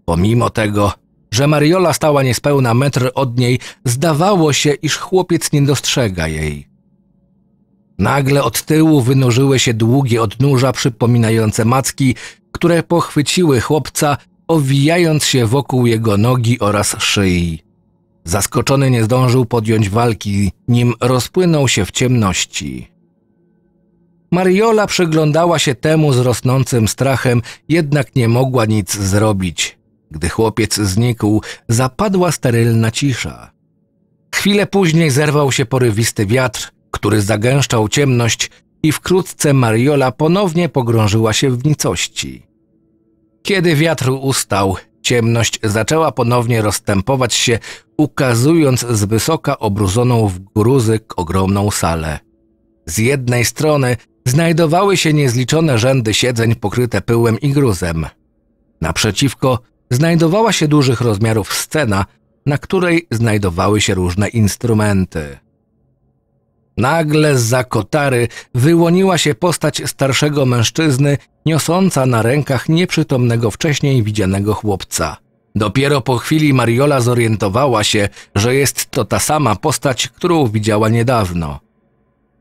Pomimo tego, że Mariola stała niespełna metr od niej, zdawało się, iż chłopiec nie dostrzega jej. Nagle od tyłu wynurzyły się długie odnóża przypominające macki, które pochwyciły chłopca, owijając się wokół jego nogi oraz szyi. Zaskoczony nie zdążył podjąć walki, nim rozpłynął się w ciemności. Mariola przyglądała się temu z rosnącym strachem, jednak nie mogła nic zrobić. Gdy chłopiec znikł, zapadła sterylna cisza. Chwilę później zerwał się porywisty wiatr, który zagęszczał ciemność i wkrótce Mariola ponownie pogrążyła się w nicości. Kiedy wiatr ustał, ciemność zaczęła ponownie rozstępować się, ukazując z wysoka obrózoną w gruzyk ogromną salę. Z jednej strony znajdowały się niezliczone rzędy siedzeń pokryte pyłem i gruzem. Naprzeciwko znajdowała się dużych rozmiarów scena, na której znajdowały się różne instrumenty. Nagle z kotary wyłoniła się postać starszego mężczyzny, niosąca na rękach nieprzytomnego wcześniej widzianego chłopca. Dopiero po chwili Mariola zorientowała się, że jest to ta sama postać, którą widziała niedawno.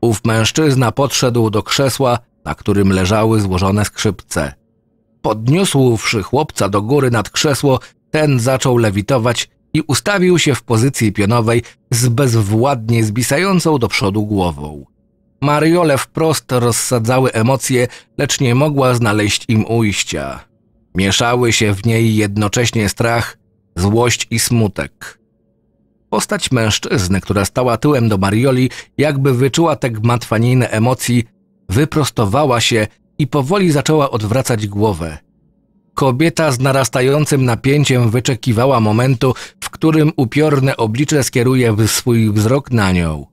Ów mężczyzna podszedł do krzesła, na którym leżały złożone skrzypce. Podniósłszy chłopca do góry nad krzesło, ten zaczął lewitować i ustawił się w pozycji pionowej z bezwładnie zbisającą do przodu głową. Mariole wprost rozsadzały emocje, lecz nie mogła znaleźć im ujścia. Mieszały się w niej jednocześnie strach, złość i smutek. Postać mężczyzny, która stała tyłem do Marioli, jakby wyczuła te gmatwaninę emocji, wyprostowała się i powoli zaczęła odwracać głowę – kobieta z narastającym napięciem wyczekiwała momentu, w którym upiorne oblicze skieruje swój wzrok na nią.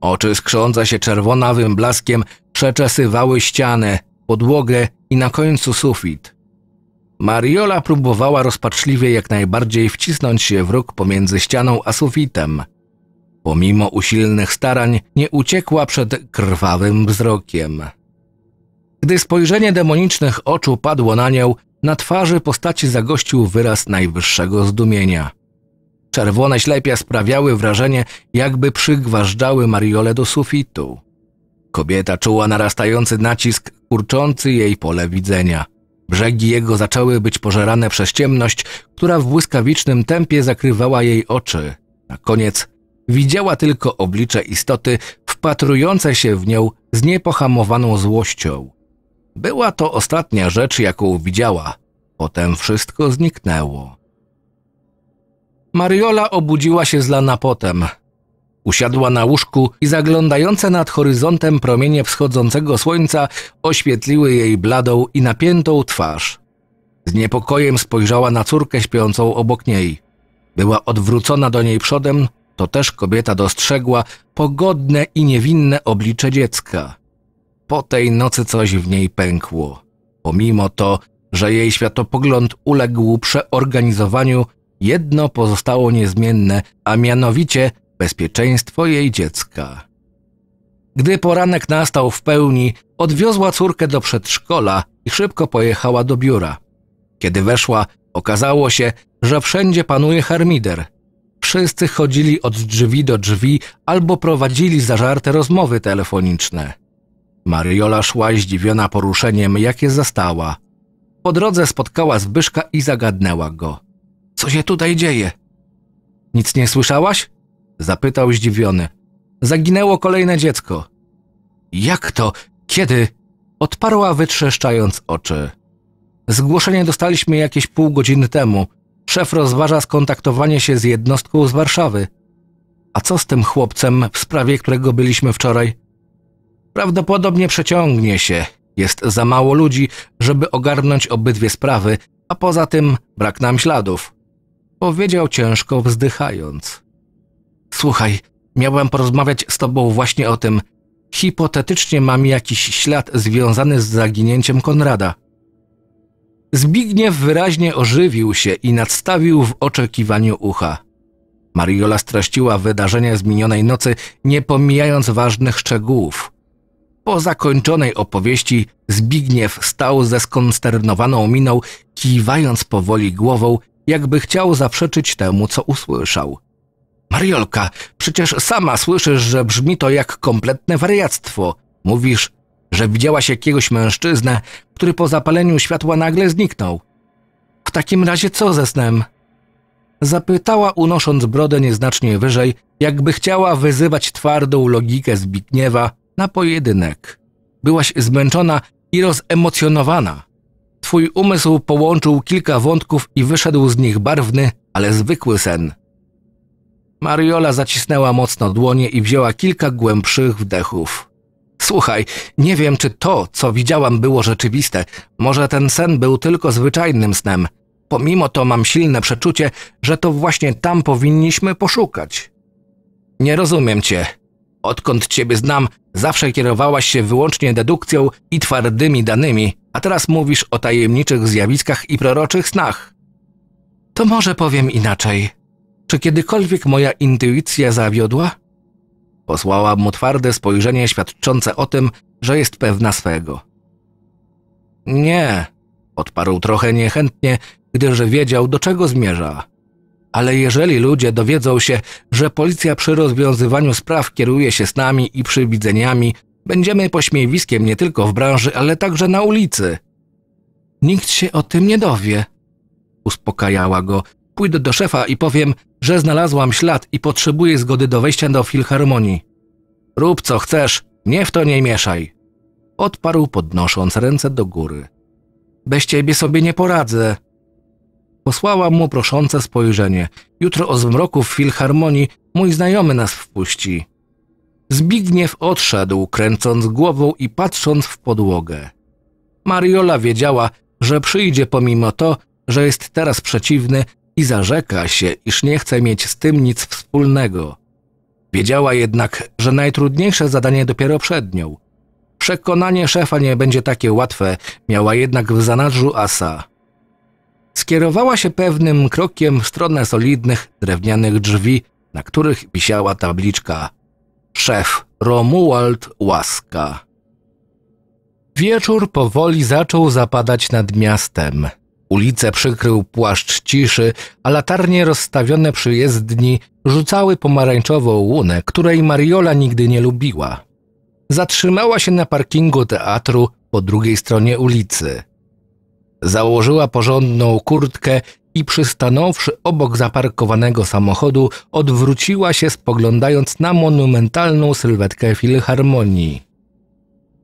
Oczy skrząca się czerwonawym blaskiem przeczesywały ścianę, podłogę i na końcu sufit. Mariola próbowała rozpaczliwie jak najbardziej wcisnąć się w róg pomiędzy ścianą a sufitem. Pomimo usilnych starań nie uciekła przed krwawym wzrokiem. Gdy spojrzenie demonicznych oczu padło na nią, na twarzy postaci zagościł wyraz najwyższego zdumienia. Czerwone ślepia sprawiały wrażenie, jakby przygważdżały Mariole do sufitu. Kobieta czuła narastający nacisk kurczący jej pole widzenia. Brzegi jego zaczęły być pożerane przez ciemność, która w błyskawicznym tempie zakrywała jej oczy. Na koniec widziała tylko oblicze istoty wpatrujące się w nią z niepohamowaną złością. Była to ostatnia rzecz, jaką widziała. Potem wszystko zniknęło. Mariola obudziła się z lana potem. Usiadła na łóżku i zaglądające nad horyzontem promienie wschodzącego słońca oświetliły jej bladą i napiętą twarz. Z niepokojem spojrzała na córkę śpiącą obok niej. Była odwrócona do niej przodem, to też kobieta dostrzegła pogodne i niewinne oblicze dziecka. Po tej nocy coś w niej pękło. Pomimo to, że jej światopogląd uległ przeorganizowaniu, jedno pozostało niezmienne, a mianowicie bezpieczeństwo jej dziecka. Gdy poranek nastał w pełni, odwiozła córkę do przedszkola i szybko pojechała do biura. Kiedy weszła, okazało się, że wszędzie panuje harmider. Wszyscy chodzili od drzwi do drzwi albo prowadzili zażarte rozmowy telefoniczne. Mariola szła zdziwiona poruszeniem, jakie zastała. Po drodze spotkała Zbyszka i zagadnęła go. Co się tutaj dzieje? Nic nie słyszałaś? Zapytał zdziwiony. Zaginęło kolejne dziecko. Jak to? Kiedy? Odparła wytrzeszczając oczy. Zgłoszenie dostaliśmy jakieś pół godziny temu. Szef rozważa skontaktowanie się z jednostką z Warszawy. A co z tym chłopcem, w sprawie którego byliśmy wczoraj? Prawdopodobnie przeciągnie się. Jest za mało ludzi, żeby ogarnąć obydwie sprawy, a poza tym brak nam śladów. Powiedział ciężko wzdychając. Słuchaj, miałem porozmawiać z tobą właśnie o tym. Hipotetycznie mam jakiś ślad związany z zaginięciem Konrada. Zbigniew wyraźnie ożywił się i nadstawił w oczekiwaniu ucha. Mariola straściła wydarzenia z minionej nocy, nie pomijając ważnych szczegółów. Po zakończonej opowieści Zbigniew stał ze skonsternowaną miną, kiwając powoli głową, jakby chciał zaprzeczyć temu, co usłyszał. Mariolka, przecież sama słyszysz, że brzmi to jak kompletne wariactwo. Mówisz, że widziałaś jakiegoś mężczyznę, który po zapaleniu światła nagle zniknął. W takim razie co ze snem? Zapytała, unosząc brodę nieznacznie wyżej, jakby chciała wyzywać twardą logikę Zbigniewa, na pojedynek. Byłaś zmęczona i rozemocjonowana. Twój umysł połączył kilka wątków i wyszedł z nich barwny, ale zwykły sen. Mariola zacisnęła mocno dłonie i wzięła kilka głębszych wdechów. Słuchaj, nie wiem, czy to, co widziałam, było rzeczywiste. Może ten sen był tylko zwyczajnym snem. Pomimo to mam silne przeczucie, że to właśnie tam powinniśmy poszukać. Nie rozumiem cię, Odkąd ciebie znam, zawsze kierowałaś się wyłącznie dedukcją i twardymi danymi, a teraz mówisz o tajemniczych zjawiskach i proroczych snach. To może powiem inaczej. Czy kiedykolwiek moja intuicja zawiodła? Posłała mu twarde spojrzenie świadczące o tym, że jest pewna swego. Nie, odparł trochę niechętnie, gdyż wiedział, do czego zmierza. Ale jeżeli ludzie dowiedzą się, że policja przy rozwiązywaniu spraw kieruje się z nami i przywidzeniami, będziemy pośmiewiskiem nie tylko w branży, ale także na ulicy. Nikt się o tym nie dowie. Uspokajała go. Pójdę do szefa i powiem, że znalazłam ślad i potrzebuję zgody do wejścia do filharmonii. Rób co chcesz, nie w to nie mieszaj. Odparł podnosząc ręce do góry. Bez ciebie sobie nie poradzę, Posłała mu proszące spojrzenie. Jutro o zmroku w filharmonii mój znajomy nas wpuści. Zbigniew odszedł, kręcąc głową i patrząc w podłogę. Mariola wiedziała, że przyjdzie pomimo to, że jest teraz przeciwny i zarzeka się, iż nie chce mieć z tym nic wspólnego. Wiedziała jednak, że najtrudniejsze zadanie dopiero przed nią. Przekonanie szefa nie będzie takie łatwe, miała jednak w zanadrzu asa. Skierowała się pewnym krokiem w stronę solidnych drewnianych drzwi, na których wisiała tabliczka Szef Romuald Łaska. Wieczór powoli zaczął zapadać nad miastem. Ulice przykrył płaszcz ciszy, a latarnie rozstawione przy jezdni rzucały pomarańczową łunę, której Mariola nigdy nie lubiła. Zatrzymała się na parkingu teatru po drugiej stronie ulicy. Założyła porządną kurtkę i przystanąwszy obok zaparkowanego samochodu, odwróciła się spoglądając na monumentalną sylwetkę filharmonii.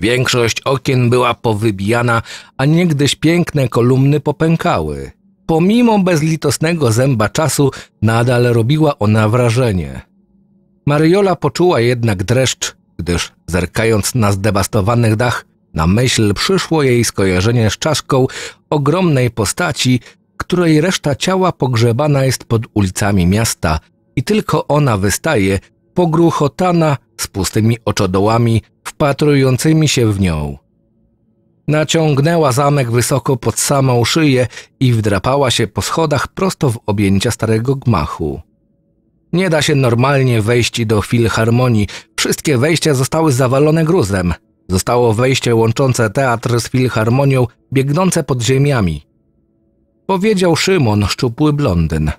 Większość okien była powybijana, a niegdyś piękne kolumny popękały. Pomimo bezlitosnego zęba czasu, nadal robiła ona wrażenie. Mariola poczuła jednak dreszcz, gdyż zerkając na zdewastowany dach, na myśl przyszło jej skojarzenie z czaszką ogromnej postaci, której reszta ciała pogrzebana jest pod ulicami miasta i tylko ona wystaje, pogruchotana z pustymi oczodołami wpatrującymi się w nią. Naciągnęła zamek wysoko pod samą szyję i wdrapała się po schodach prosto w objęcia starego gmachu. Nie da się normalnie wejść do filharmonii, wszystkie wejścia zostały zawalone gruzem – Zostało wejście łączące teatr z filharmonią biegnące pod ziemiami. Powiedział Szymon, szczupły blondyn.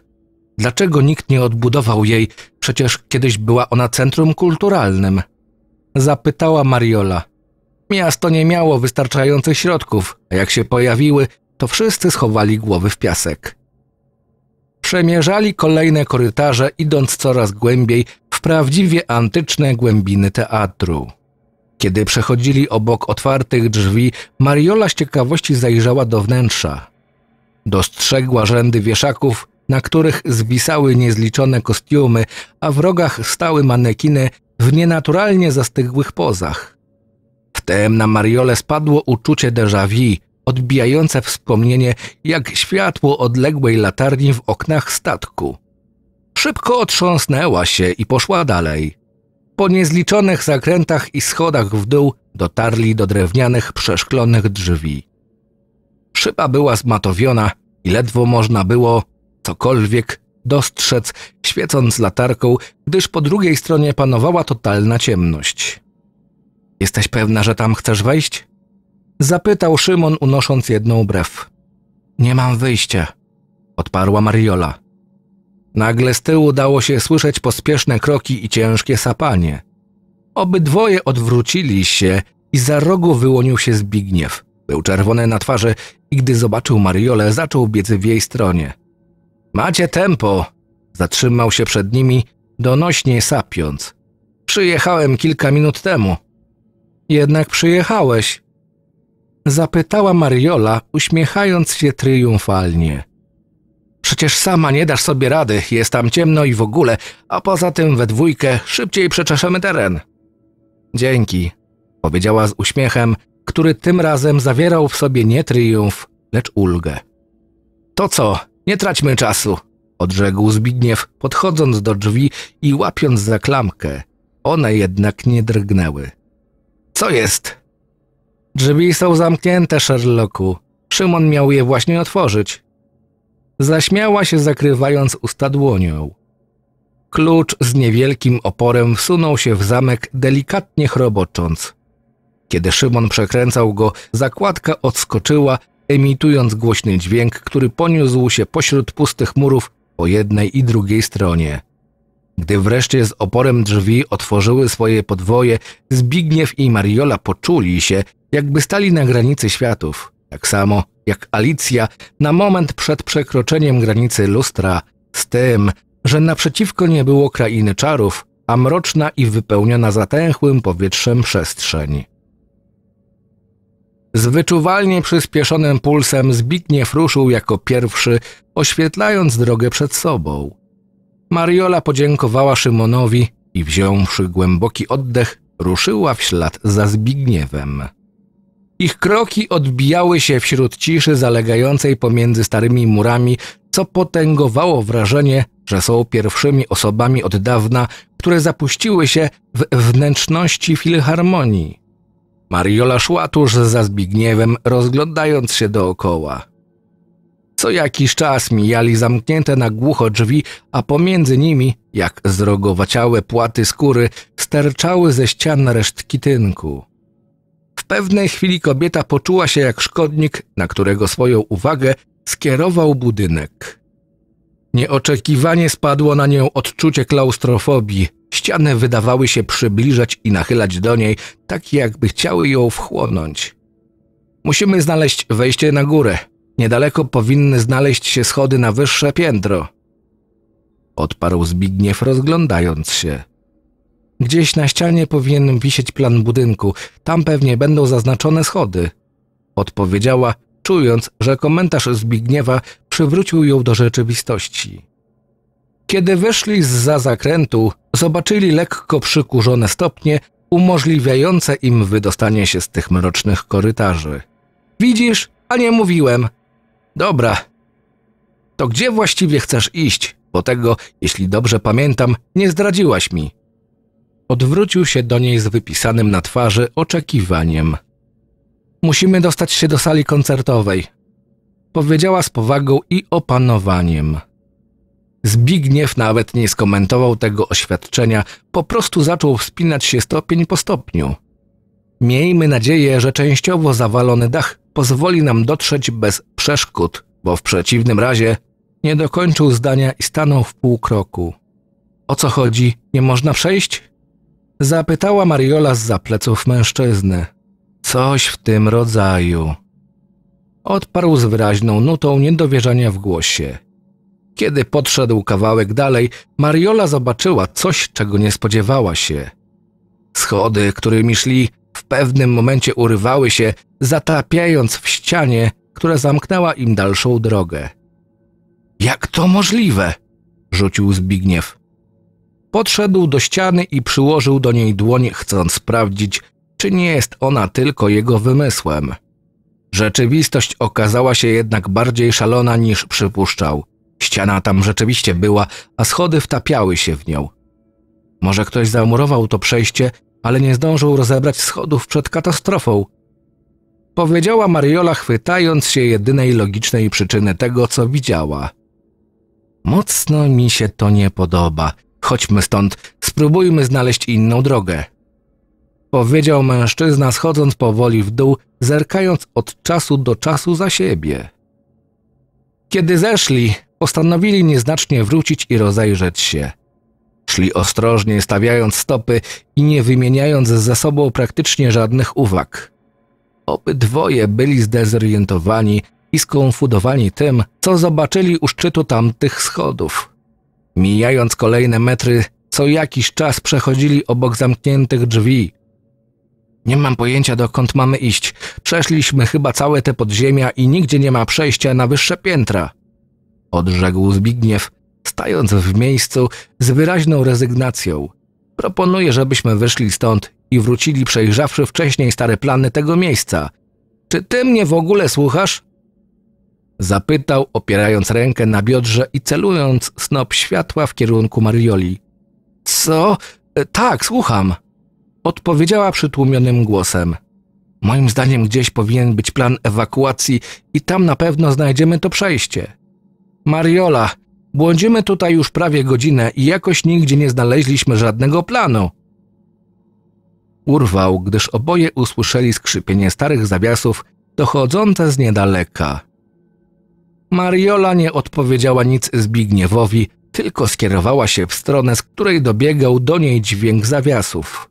Dlaczego nikt nie odbudował jej? Przecież kiedyś była ona centrum kulturalnym. Zapytała Mariola. Miasto nie miało wystarczających środków, a jak się pojawiły, to wszyscy schowali głowy w piasek. Przemierzali kolejne korytarze, idąc coraz głębiej w prawdziwie antyczne głębiny teatru. Kiedy przechodzili obok otwartych drzwi, Mariola z ciekawości zajrzała do wnętrza. Dostrzegła rzędy wieszaków, na których zwisały niezliczone kostiumy, a w rogach stały manekiny w nienaturalnie zastygłych pozach. Wtem na Mariole spadło uczucie déjà vu, odbijające wspomnienie jak światło odległej latarni w oknach statku. Szybko otrząsnęła się i poszła dalej. Po niezliczonych zakrętach i schodach w dół dotarli do drewnianych, przeszklonych drzwi. Szyba była zmatowiona i ledwo można było cokolwiek dostrzec, świecąc latarką, gdyż po drugiej stronie panowała totalna ciemność. Jesteś pewna, że tam chcesz wejść? Zapytał Szymon, unosząc jedną brew. Nie mam wyjścia, odparła Mariola. Nagle z tyłu dało się słyszeć pospieszne kroki i ciężkie sapanie. Obydwoje odwrócili się i za rogu wyłonił się Zbigniew. Był czerwony na twarzy i gdy zobaczył Mariolę, zaczął biec w jej stronie. Macie tempo! Zatrzymał się przed nimi, donośnie sapiąc. Przyjechałem kilka minut temu. Jednak przyjechałeś. Zapytała Mariola, uśmiechając się triumfalnie. Przecież sama nie dasz sobie rady, jest tam ciemno i w ogóle, a poza tym we dwójkę szybciej przeczeszemy teren. Dzięki, powiedziała z uśmiechem, który tym razem zawierał w sobie nie triumf, lecz ulgę. To co, nie traćmy czasu, odrzekł Zbigniew, podchodząc do drzwi i łapiąc za klamkę. One jednak nie drgnęły. Co jest? Drzwi są zamknięte, Sherlocku. Szymon miał je właśnie otworzyć. Zaśmiała się zakrywając usta dłonią. Klucz z niewielkim oporem wsunął się w zamek, delikatnie chrobocząc. Kiedy Szymon przekręcał go, zakładka odskoczyła, emitując głośny dźwięk, który poniósł się pośród pustych murów po jednej i drugiej stronie. Gdy wreszcie z oporem drzwi otworzyły swoje podwoje, Zbigniew i Mariola poczuli się, jakby stali na granicy światów. Tak samo jak Alicja, na moment przed przekroczeniem granicy lustra, z tym, że naprzeciwko nie było krainy czarów, a mroczna i wypełniona zatęchłym powietrzem przestrzeń. Z wyczuwalnie przyspieszonym pulsem Zbigniew ruszył jako pierwszy, oświetlając drogę przed sobą. Mariola podziękowała Szymonowi i wziąwszy głęboki oddech, ruszyła w ślad za Zbigniewem. Ich kroki odbijały się wśród ciszy zalegającej pomiędzy starymi murami, co potęgowało wrażenie, że są pierwszymi osobami od dawna, które zapuściły się w wnętrzności filharmonii. Mariola szła tuż za Zbigniewem, rozglądając się dookoła. Co jakiś czas mijali zamknięte na głucho drzwi, a pomiędzy nimi, jak zrogowaciałe płaty skóry, sterczały ze ścian resztki tynku pewnej chwili kobieta poczuła się jak szkodnik, na którego swoją uwagę skierował budynek. Nieoczekiwanie spadło na nią odczucie klaustrofobii. Ściany wydawały się przybliżać i nachylać do niej, tak jakby chciały ją wchłonąć. Musimy znaleźć wejście na górę. Niedaleko powinny znaleźć się schody na wyższe piętro. Odparł Zbigniew, rozglądając się. Gdzieś na ścianie powinien wisieć plan budynku. Tam pewnie będą zaznaczone schody. Odpowiedziała, czując, że komentarz Zbigniewa przywrócił ją do rzeczywistości. Kiedy wyszli zza zakrętu, zobaczyli lekko przykurzone stopnie, umożliwiające im wydostanie się z tych mrocznych korytarzy. Widzisz, a nie mówiłem. Dobra. To gdzie właściwie chcesz iść? Bo tego, jeśli dobrze pamiętam, nie zdradziłaś mi. Odwrócił się do niej z wypisanym na twarzy oczekiwaniem. Musimy dostać się do sali koncertowej, powiedziała z powagą i opanowaniem. Zbigniew nawet nie skomentował tego oświadczenia, po prostu zaczął wspinać się stopień po stopniu. Miejmy nadzieję, że częściowo zawalony dach pozwoli nam dotrzeć bez przeszkód, bo w przeciwnym razie nie dokończył zdania i stanął w pół kroku. O co chodzi? Nie można przejść? Zapytała Mariola z zapleców mężczyzny. Coś w tym rodzaju. Odparł z wyraźną nutą niedowierzania w głosie. Kiedy podszedł kawałek dalej, Mariola zobaczyła coś, czego nie spodziewała się. Schody, którymi szli, w pewnym momencie urywały się, zatapiając w ścianie, która zamknęła im dalszą drogę. Jak to możliwe? rzucił Zbigniew. Podszedł do ściany i przyłożył do niej dłoń, chcąc sprawdzić, czy nie jest ona tylko jego wymysłem. Rzeczywistość okazała się jednak bardziej szalona niż przypuszczał. Ściana tam rzeczywiście była, a schody wtapiały się w nią. Może ktoś zamurował to przejście, ale nie zdążył rozebrać schodów przed katastrofą. Powiedziała Mariola, chwytając się jedynej logicznej przyczyny tego, co widziała. Mocno mi się to nie podoba. Chodźmy stąd, spróbujmy znaleźć inną drogę. Powiedział mężczyzna, schodząc powoli w dół, zerkając od czasu do czasu za siebie. Kiedy zeszli, postanowili nieznacznie wrócić i rozejrzeć się. Szli ostrożnie, stawiając stopy i nie wymieniając ze sobą praktycznie żadnych uwag. Obydwoje byli zdezorientowani i skonfudowani tym, co zobaczyli u szczytu tamtych schodów. Mijając kolejne metry, co jakiś czas przechodzili obok zamkniętych drzwi. Nie mam pojęcia, dokąd mamy iść. Przeszliśmy chyba całe te podziemia i nigdzie nie ma przejścia na wyższe piętra. Odrzekł Zbigniew, stając w miejscu z wyraźną rezygnacją. Proponuję, żebyśmy wyszli stąd i wrócili przejrzawszy wcześniej stare plany tego miejsca. Czy ty mnie w ogóle słuchasz? Zapytał, opierając rękę na biodrze i celując snop światła w kierunku Marioli. Co? E, tak, słucham. Odpowiedziała przytłumionym głosem. Moim zdaniem gdzieś powinien być plan ewakuacji i tam na pewno znajdziemy to przejście. Mariola, błądzimy tutaj już prawie godzinę i jakoś nigdzie nie znaleźliśmy żadnego planu. Urwał, gdyż oboje usłyszeli skrzypienie starych zawiasów dochodzące z niedaleka. Mariola nie odpowiedziała nic Zbigniewowi, tylko skierowała się w stronę, z której dobiegał do niej dźwięk zawiasów.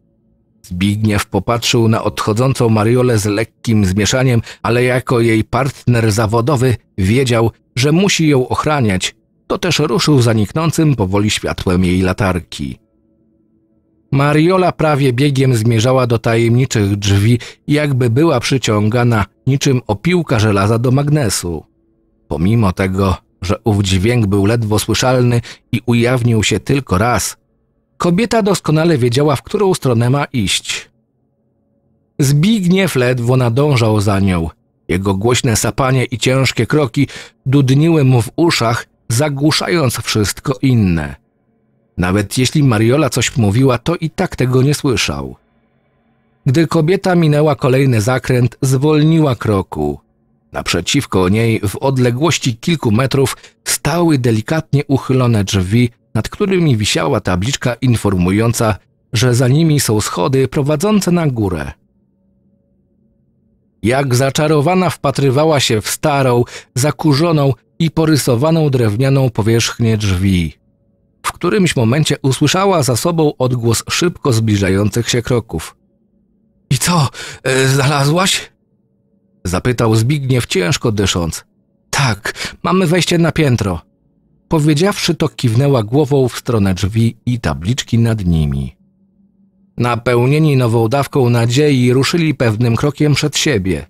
Zbigniew popatrzył na odchodzącą Mariolę z lekkim zmieszaniem, ale jako jej partner zawodowy wiedział, że musi ją ochraniać, to też ruszył zaniknącym powoli światłem jej latarki. Mariola prawie biegiem zmierzała do tajemniczych drzwi, jakby była przyciągana niczym opiłka żelaza do magnesu. Pomimo tego, że ów dźwięk był ledwo słyszalny i ujawnił się tylko raz, kobieta doskonale wiedziała, w którą stronę ma iść. Zbigniew ledwo nadążał za nią. Jego głośne sapanie i ciężkie kroki dudniły mu w uszach, zagłuszając wszystko inne. Nawet jeśli Mariola coś mówiła, to i tak tego nie słyszał. Gdy kobieta minęła kolejny zakręt, zwolniła kroku. Naprzeciwko niej w odległości kilku metrów stały delikatnie uchylone drzwi, nad którymi wisiała tabliczka informująca, że za nimi są schody prowadzące na górę. Jak zaczarowana wpatrywała się w starą, zakurzoną i porysowaną drewnianą powierzchnię drzwi. W którymś momencie usłyszała za sobą odgłos szybko zbliżających się kroków. I co, e, znalazłaś? Zapytał Zbigniew ciężko dysząc. Tak, mamy wejście na piętro. Powiedziawszy to, kiwnęła głową w stronę drzwi i tabliczki nad nimi. Napełnieni nową dawką nadziei, ruszyli pewnym krokiem przed siebie.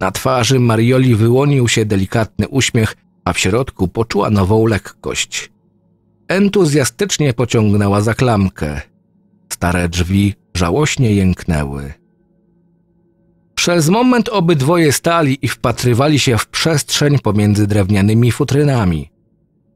Na twarzy Marioli wyłonił się delikatny uśmiech, a w środku poczuła nową lekkość. Entuzjastycznie pociągnęła za klamkę. Stare drzwi żałośnie jęknęły. Przez moment obydwoje stali i wpatrywali się w przestrzeń pomiędzy drewnianymi futrynami.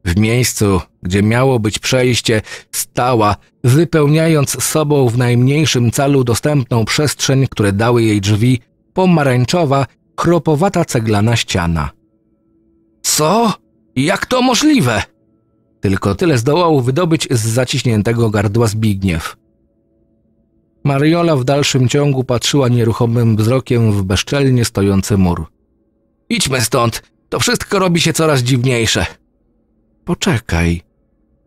W miejscu, gdzie miało być przejście, stała, wypełniając sobą w najmniejszym calu dostępną przestrzeń, które dały jej drzwi, pomarańczowa, chropowata ceglana ściana. Co? Jak to możliwe? Tylko tyle zdołał wydobyć z zaciśniętego gardła Zbigniew. Mariola w dalszym ciągu patrzyła nieruchomym wzrokiem w bezczelnie stojący mur. Idźmy stąd, to wszystko robi się coraz dziwniejsze. Poczekaj.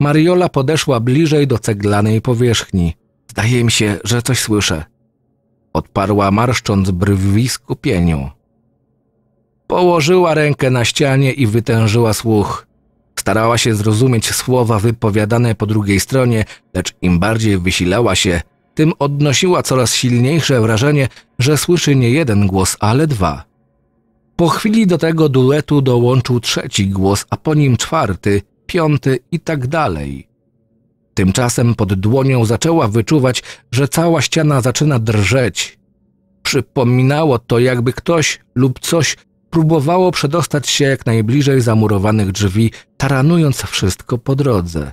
Mariola podeszła bliżej do ceglanej powierzchni. Zdaje mi się, że coś słyszę. Odparła marszcząc brwi skupieniu. Położyła rękę na ścianie i wytężyła słuch. Starała się zrozumieć słowa wypowiadane po drugiej stronie, lecz im bardziej wysilała się, tym odnosiła coraz silniejsze wrażenie, że słyszy nie jeden głos, ale dwa. Po chwili do tego duetu dołączył trzeci głos, a po nim czwarty, piąty i tak dalej. Tymczasem pod dłonią zaczęła wyczuwać, że cała ściana zaczyna drżeć. Przypominało to, jakby ktoś lub coś próbowało przedostać się jak najbliżej zamurowanych drzwi, taranując wszystko po drodze.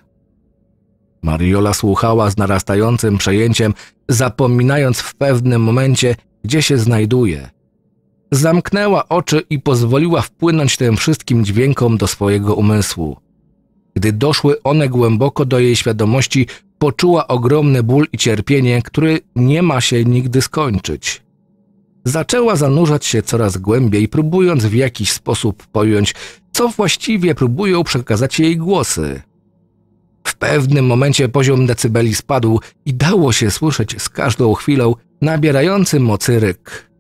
Mariola słuchała z narastającym przejęciem, zapominając w pewnym momencie, gdzie się znajduje. Zamknęła oczy i pozwoliła wpłynąć tym wszystkim dźwiękom do swojego umysłu. Gdy doszły one głęboko do jej świadomości, poczuła ogromny ból i cierpienie, który nie ma się nigdy skończyć. Zaczęła zanurzać się coraz głębiej, próbując w jakiś sposób pojąć, co właściwie próbują przekazać jej głosy. W pewnym momencie poziom decybeli spadł i dało się słyszeć z każdą chwilą nabierający mocy ryk.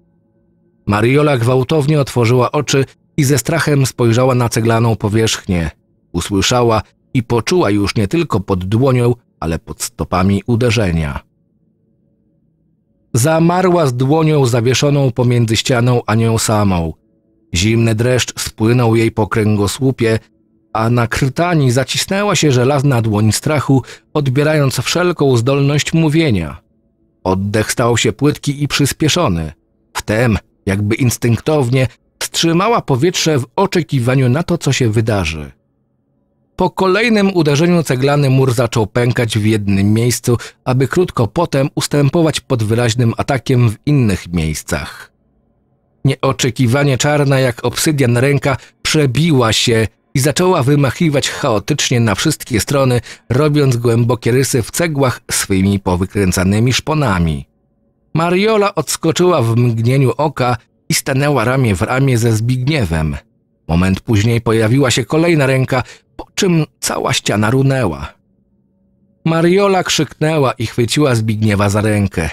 Mariola gwałtownie otworzyła oczy i ze strachem spojrzała na ceglaną powierzchnię. Usłyszała i poczuła już nie tylko pod dłonią, ale pod stopami uderzenia. Zamarła z dłonią zawieszoną pomiędzy ścianą a nią samą. Zimny dreszcz spłynął jej po kręgosłupie, a na krtani zacisnęła się żelazna dłoń strachu, odbierając wszelką zdolność mówienia. Oddech stał się płytki i przyspieszony. Wtem, jakby instynktownie, wstrzymała powietrze w oczekiwaniu na to, co się wydarzy. Po kolejnym uderzeniu ceglany mur zaczął pękać w jednym miejscu, aby krótko potem ustępować pod wyraźnym atakiem w innych miejscach. Nieoczekiwanie czarna jak obsydian ręka przebiła się i zaczęła wymachiwać chaotycznie na wszystkie strony, robiąc głębokie rysy w cegłach swymi powykręcanymi szponami. Mariola odskoczyła w mgnieniu oka i stanęła ramię w ramię ze Zbigniewem. Moment później pojawiła się kolejna ręka, po czym cała ściana runęła. Mariola krzyknęła i chwyciła Zbigniewa za rękę.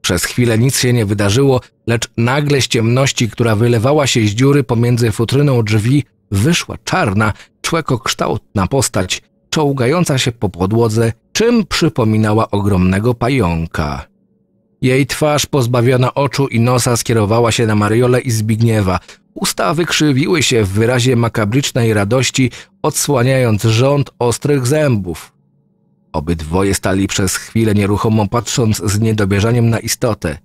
Przez chwilę nic się nie wydarzyło, lecz nagle z ciemności, która wylewała się z dziury pomiędzy futryną drzwi, wyszła czarna, człekokształtna postać, czołgająca się po podłodze, czym przypominała ogromnego pająka. Jej twarz pozbawiona oczu i nosa skierowała się na Mariole i Zbigniewa. Usta wykrzywiły się w wyrazie makabrycznej radości, odsłaniając rząd ostrych zębów. Obydwoje stali przez chwilę nieruchomo patrząc z niedobierzaniem na istotę.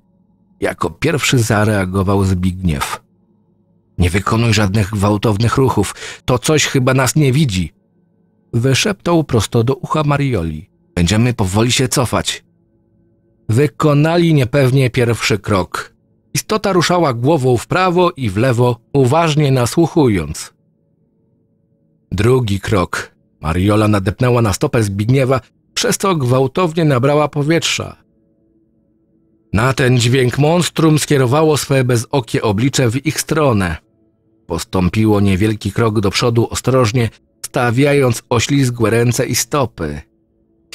Jako pierwszy zareagował Zbigniew. Nie wykonuj żadnych gwałtownych ruchów. To coś chyba nas nie widzi. Wyszeptał prosto do ucha Marioli. Będziemy powoli się cofać. Wykonali niepewnie pierwszy krok. Istota ruszała głową w prawo i w lewo, uważnie nasłuchując. Drugi krok. Mariola nadepnęła na stopę Zbigniewa, przez co gwałtownie nabrała powietrza. Na ten dźwięk monstrum skierowało swoje bezokie oblicze w ich stronę. Postąpiło niewielki krok do przodu ostrożnie, stawiając oślizgłe ręce i stopy.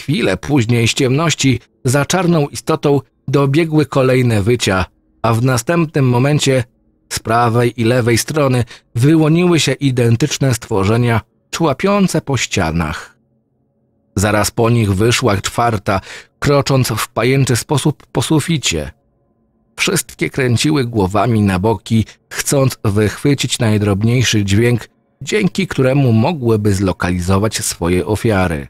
Chwilę później z ciemności za czarną istotą dobiegły kolejne wycia, a w następnym momencie z prawej i lewej strony wyłoniły się identyczne stworzenia człapiące po ścianach. Zaraz po nich wyszła czwarta, krocząc w pajęczy sposób po suficie – Wszystkie kręciły głowami na boki, chcąc wychwycić najdrobniejszy dźwięk, dzięki któremu mogłyby zlokalizować swoje ofiary.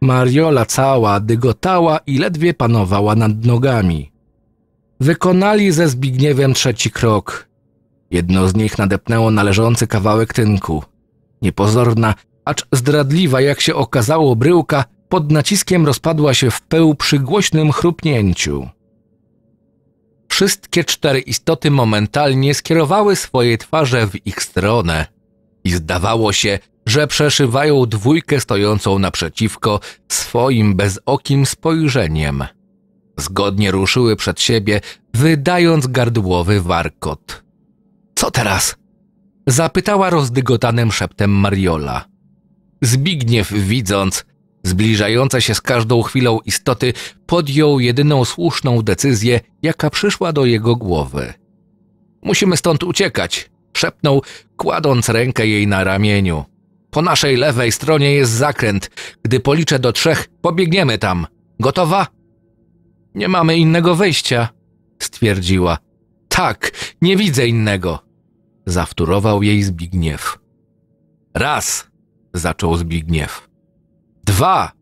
Mariola cała dygotała i ledwie panowała nad nogami. Wykonali ze Zbigniewem trzeci krok. Jedno z nich nadepnęło na leżący kawałek tynku. Niepozorna, acz zdradliwa, jak się okazało, bryłka pod naciskiem rozpadła się w pył przy głośnym chrupnięciu. Wszystkie cztery istoty momentalnie skierowały swoje twarze w ich stronę i zdawało się, że przeszywają dwójkę stojącą naprzeciwko swoim bezokim spojrzeniem. Zgodnie ruszyły przed siebie, wydając gardłowy warkot. Co teraz? zapytała rozdygotanym szeptem Mariola. Zbigniew, widząc, zbliżające się z każdą chwilą istoty, podjął jedyną słuszną decyzję, jaka przyszła do jego głowy. Musimy stąd uciekać, szepnął, kładąc rękę jej na ramieniu. Po naszej lewej stronie jest zakręt. Gdy policzę do trzech, pobiegniemy tam. Gotowa? Nie mamy innego wyjścia, stwierdziła. Tak, nie widzę innego, zawtórował jej Zbigniew. Raz, zaczął Zbigniew. Dwa!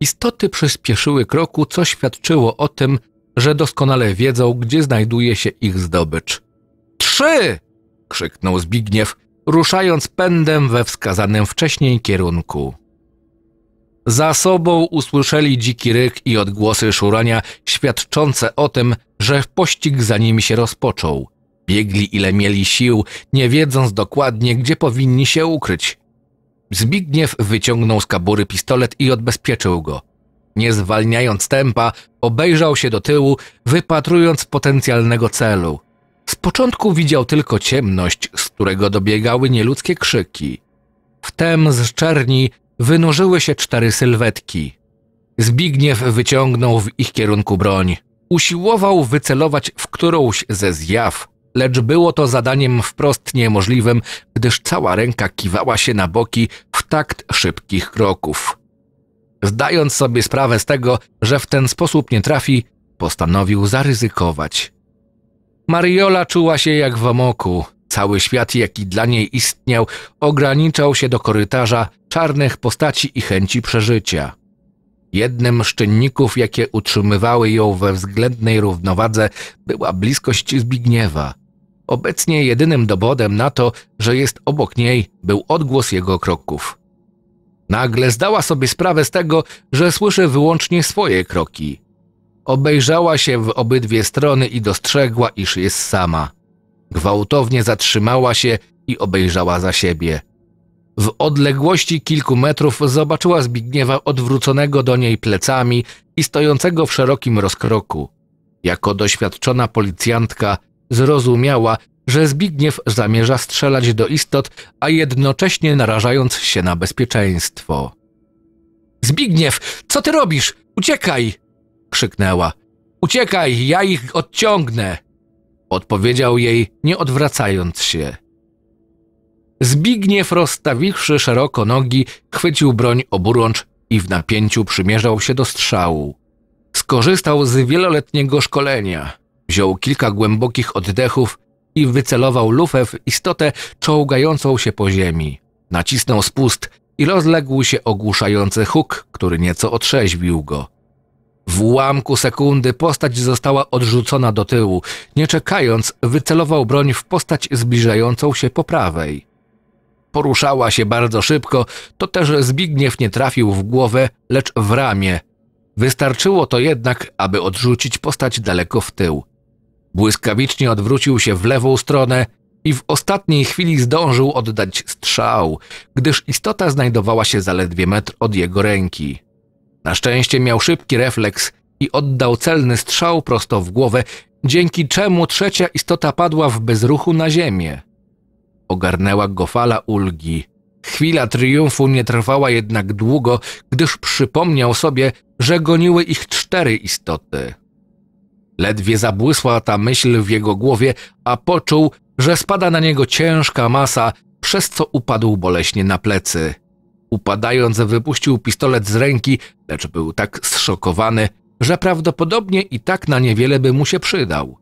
Istoty przyspieszyły kroku, co świadczyło o tym, że doskonale wiedzą, gdzie znajduje się ich zdobycz. Trzy! krzyknął Zbigniew, ruszając pędem we wskazanym wcześniej kierunku. Za sobą usłyszeli dziki ryk i odgłosy szurania, świadczące o tym, że pościg za nimi się rozpoczął. Biegli ile mieli sił, nie wiedząc dokładnie, gdzie powinni się ukryć. Zbigniew wyciągnął z kabury pistolet i odbezpieczył go. Nie zwalniając tempa, obejrzał się do tyłu, wypatrując potencjalnego celu. Z początku widział tylko ciemność, z którego dobiegały nieludzkie krzyki. Wtem z czerni wynurzyły się cztery sylwetki. Zbigniew wyciągnął w ich kierunku broń. Usiłował wycelować w którąś ze zjaw, lecz było to zadaniem wprost niemożliwym, gdyż cała ręka kiwała się na boki w takt szybkich kroków. Zdając sobie sprawę z tego, że w ten sposób nie trafi, postanowił zaryzykować. Mariola czuła się jak w omoku. Cały świat, jaki dla niej istniał, ograniczał się do korytarza czarnych postaci i chęci przeżycia. Jednym z czynników, jakie utrzymywały ją we względnej równowadze, była bliskość Zbigniewa. Obecnie jedynym dowodem na to, że jest obok niej, był odgłos jego kroków. Nagle zdała sobie sprawę z tego, że słyszy wyłącznie swoje kroki. Obejrzała się w obydwie strony i dostrzegła, iż jest sama. Gwałtownie zatrzymała się i obejrzała za siebie. W odległości kilku metrów zobaczyła Zbigniewa odwróconego do niej plecami i stojącego w szerokim rozkroku. Jako doświadczona policjantka zrozumiała, że Zbigniew zamierza strzelać do istot, a jednocześnie narażając się na bezpieczeństwo. Zbigniew, co ty robisz? Uciekaj! krzyknęła. Uciekaj, ja ich odciągnę! Odpowiedział jej, nie odwracając się. Zbigniew, rozstawiwszy szeroko nogi, chwycił broń oburącz i w napięciu przymierzał się do strzału. Skorzystał z wieloletniego szkolenia. Wziął kilka głębokich oddechów i wycelował lufę w istotę czołgającą się po ziemi. Nacisnął spust i rozległ się ogłuszający huk, który nieco otrzeźwił go. W ułamku sekundy postać została odrzucona do tyłu. Nie czekając, wycelował broń w postać zbliżającą się po prawej. Poruszała się bardzo szybko, to też Zbigniew nie trafił w głowę, lecz w ramię. Wystarczyło to jednak, aby odrzucić postać daleko w tył. Błyskawicznie odwrócił się w lewą stronę i w ostatniej chwili zdążył oddać strzał, gdyż istota znajdowała się zaledwie metr od jego ręki. Na szczęście miał szybki refleks i oddał celny strzał prosto w głowę, dzięki czemu trzecia istota padła w bezruchu na ziemię. Ogarnęła go fala ulgi. Chwila triumfu nie trwała jednak długo, gdyż przypomniał sobie, że goniły ich cztery istoty. Ledwie zabłysła ta myśl w jego głowie, a poczuł, że spada na niego ciężka masa, przez co upadł boleśnie na plecy. Upadając, wypuścił pistolet z ręki, lecz był tak zszokowany, że prawdopodobnie i tak na niewiele by mu się przydał.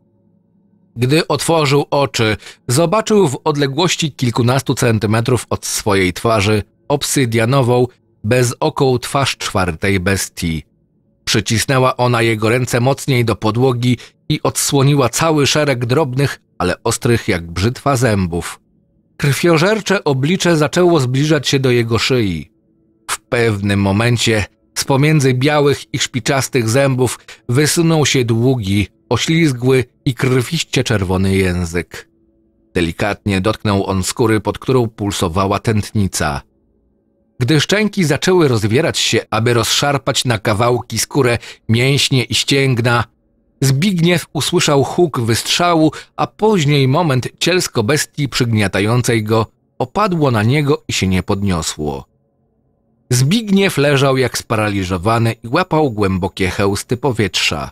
Gdy otworzył oczy, zobaczył w odległości kilkunastu centymetrów od swojej twarzy obsydianową, bez okoł twarz czwartej bestii. Przycisnęła ona jego ręce mocniej do podłogi i odsłoniła cały szereg drobnych, ale ostrych jak brzytwa zębów. Krwiożercze oblicze zaczęło zbliżać się do jego szyi. W pewnym momencie z pomiędzy białych i szpiczastych zębów wysunął się długi, oślizgły i krwiście czerwony język. Delikatnie dotknął on skóry, pod którą pulsowała tętnica. Gdy szczęki zaczęły rozwierać się, aby rozszarpać na kawałki skórę, mięśnie i ścięgna, Zbigniew usłyszał huk wystrzału, a później moment cielsko bestii przygniatającej go opadło na niego i się nie podniosło. Zbigniew leżał jak sparaliżowany i łapał głębokie hełsty powietrza.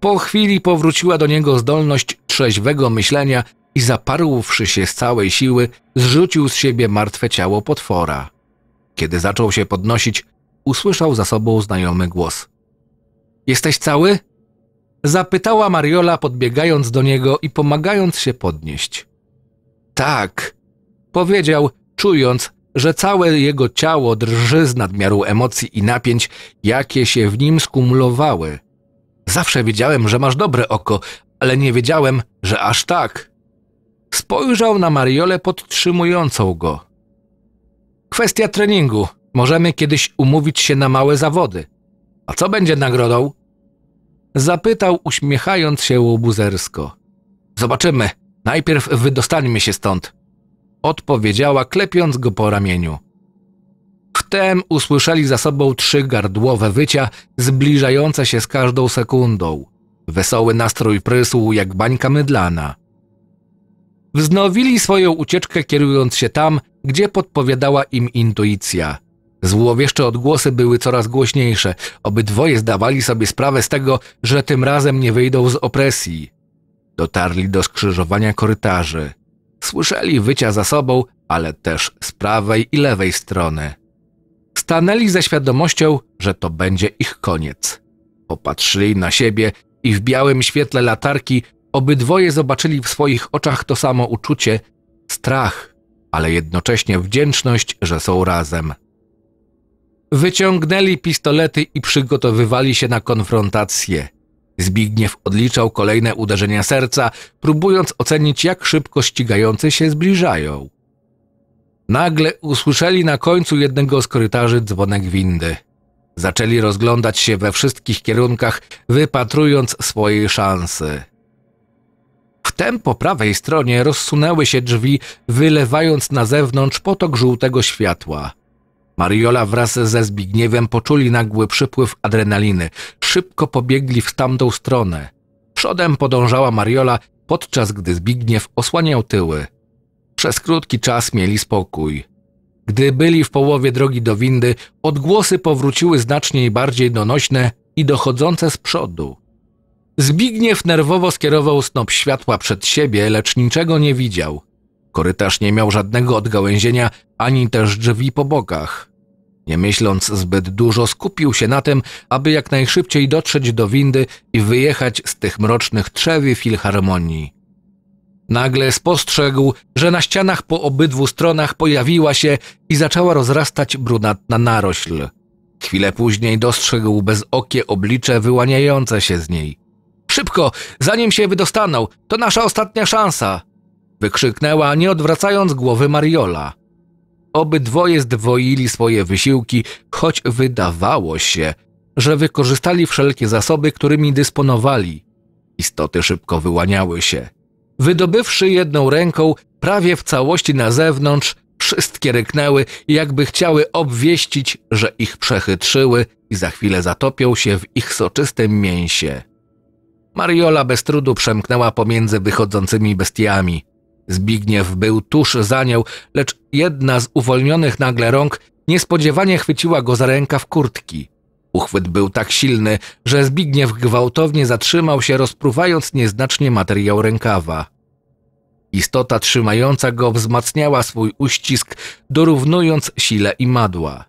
Po chwili powróciła do niego zdolność trzeźwego myślenia i zaparłszy się z całej siły, zrzucił z siebie martwe ciało potwora. Kiedy zaczął się podnosić, usłyszał za sobą znajomy głos. Jesteś cały? Zapytała Mariola, podbiegając do niego i pomagając się podnieść. Tak, powiedział, czując, że całe jego ciało drży z nadmiaru emocji i napięć, jakie się w nim skumulowały. Zawsze wiedziałem, że masz dobre oko, ale nie wiedziałem, że aż tak. Spojrzał na Mariolę podtrzymującą go. Kwestia treningu. Możemy kiedyś umówić się na małe zawody. A co będzie nagrodą? Zapytał, uśmiechając się łobuzersko. Zobaczymy. Najpierw wydostańmy się stąd. Odpowiedziała, klepiąc go po ramieniu. Wtem usłyszeli za sobą trzy gardłowe wycia, zbliżające się z każdą sekundą. Wesoły nastrój prysł jak bańka mydlana. Wznowili swoją ucieczkę kierując się tam, gdzie podpowiadała im intuicja. Złowieszcze odgłosy były coraz głośniejsze. Obydwoje zdawali sobie sprawę z tego, że tym razem nie wyjdą z opresji. Dotarli do skrzyżowania korytarzy. Słyszeli wycia za sobą, ale też z prawej i lewej strony. Stanęli ze świadomością, że to będzie ich koniec. Popatrzyli na siebie i w białym świetle latarki obydwoje zobaczyli w swoich oczach to samo uczucie strach ale jednocześnie wdzięczność, że są razem. Wyciągnęli pistolety i przygotowywali się na konfrontację. Zbigniew odliczał kolejne uderzenia serca, próbując ocenić, jak szybko ścigający się zbliżają. Nagle usłyszeli na końcu jednego z korytarzy dzwonek windy. Zaczęli rozglądać się we wszystkich kierunkach, wypatrując swojej szansy. Wtem po prawej stronie rozsunęły się drzwi, wylewając na zewnątrz potok żółtego światła. Mariola wraz ze Zbigniewem poczuli nagły przypływ adrenaliny. Szybko pobiegli w tamtą stronę. Przodem podążała Mariola, podczas gdy Zbigniew osłaniał tyły. Przez krótki czas mieli spokój. Gdy byli w połowie drogi do windy, odgłosy powróciły znacznie bardziej donośne i dochodzące z przodu. Zbigniew nerwowo skierował snop światła przed siebie, lecz niczego nie widział. Korytarz nie miał żadnego odgałęzienia, ani też drzwi po bokach. Nie myśląc zbyt dużo, skupił się na tym, aby jak najszybciej dotrzeć do windy i wyjechać z tych mrocznych trzewi filharmonii. Nagle spostrzegł, że na ścianach po obydwu stronach pojawiła się i zaczęła rozrastać brunatna narośl. Chwilę później dostrzegł bezokie oblicze wyłaniające się z niej. Szybko, zanim się wydostaną, to nasza ostatnia szansa! Wykrzyknęła, nie odwracając głowy Mariola. Obydwoje zdwoili swoje wysiłki, choć wydawało się, że wykorzystali wszelkie zasoby, którymi dysponowali. Istoty szybko wyłaniały się. Wydobywszy jedną ręką, prawie w całości na zewnątrz, wszystkie ryknęły, jakby chciały obwieścić, że ich przechytrzyły i za chwilę zatopią się w ich soczystym mięsie. Mariola bez trudu przemknęła pomiędzy wychodzącymi bestiami. Zbigniew był tuż za nią, lecz jedna z uwolnionych nagle rąk niespodziewanie chwyciła go za rękaw kurtki. Uchwyt był tak silny, że Zbigniew gwałtownie zatrzymał się, rozpruwając nieznacznie materiał rękawa. Istota trzymająca go wzmacniała swój uścisk, dorównując sile i madła.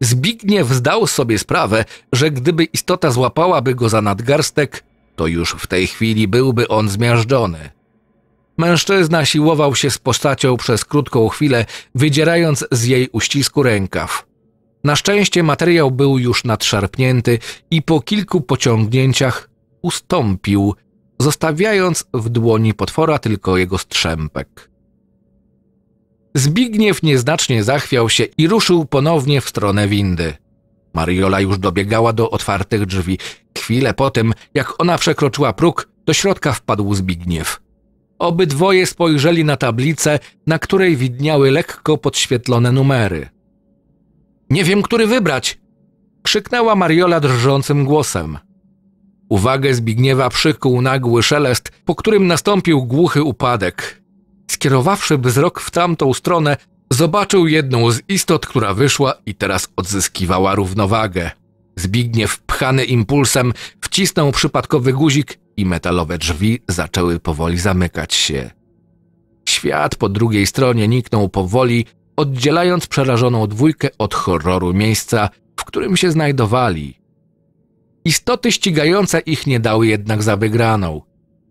Zbigniew zdał sobie sprawę, że gdyby istota złapałaby go za nadgarstek, to już w tej chwili byłby on zmiażdżony. Mężczyzna siłował się z postacią przez krótką chwilę, wydzierając z jej uścisku rękaw. Na szczęście materiał był już nadszarpnięty i po kilku pociągnięciach ustąpił, zostawiając w dłoni potwora tylko jego strzępek. Zbigniew nieznacznie zachwiał się i ruszył ponownie w stronę windy. Mariola już dobiegała do otwartych drzwi. Chwilę potem, jak ona przekroczyła próg, do środka wpadł Zbigniew. Obydwoje spojrzeli na tablicę, na której widniały lekko podświetlone numery. Nie wiem, który wybrać! krzyknęła Mariola drżącym głosem. Uwagę Zbigniewa przykuł nagły szelest, po którym nastąpił głuchy upadek. Skierowawszy wzrok w tamtą stronę, Zobaczył jedną z istot, która wyszła i teraz odzyskiwała równowagę. Zbigniew, pchany impulsem, wcisnął przypadkowy guzik i metalowe drzwi zaczęły powoli zamykać się. Świat po drugiej stronie niknął powoli, oddzielając przerażoną dwójkę od horroru miejsca, w którym się znajdowali. Istoty ścigające ich nie dały jednak za wygraną.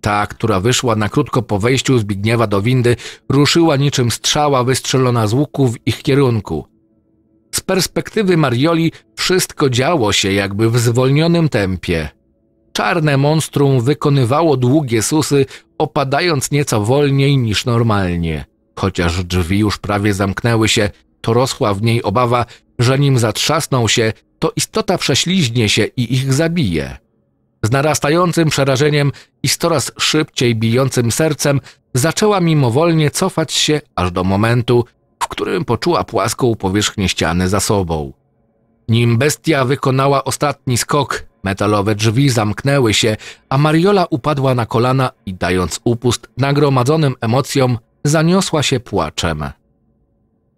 Ta, która wyszła na krótko po wejściu Zbigniewa do windy, ruszyła niczym strzała wystrzelona z łuku w ich kierunku. Z perspektywy Marioli wszystko działo się jakby w zwolnionym tempie. Czarne monstrum wykonywało długie susy, opadając nieco wolniej niż normalnie. Chociaż drzwi już prawie zamknęły się, to rosła w niej obawa, że nim zatrzasną się, to istota prześliźnie się i ich zabije. Z narastającym przerażeniem i z coraz szybciej bijącym sercem zaczęła mimowolnie cofać się aż do momentu, w którym poczuła płaską powierzchnię ściany za sobą. Nim bestia wykonała ostatni skok, metalowe drzwi zamknęły się, a Mariola upadła na kolana i dając upust nagromadzonym emocjom, zaniosła się płaczem.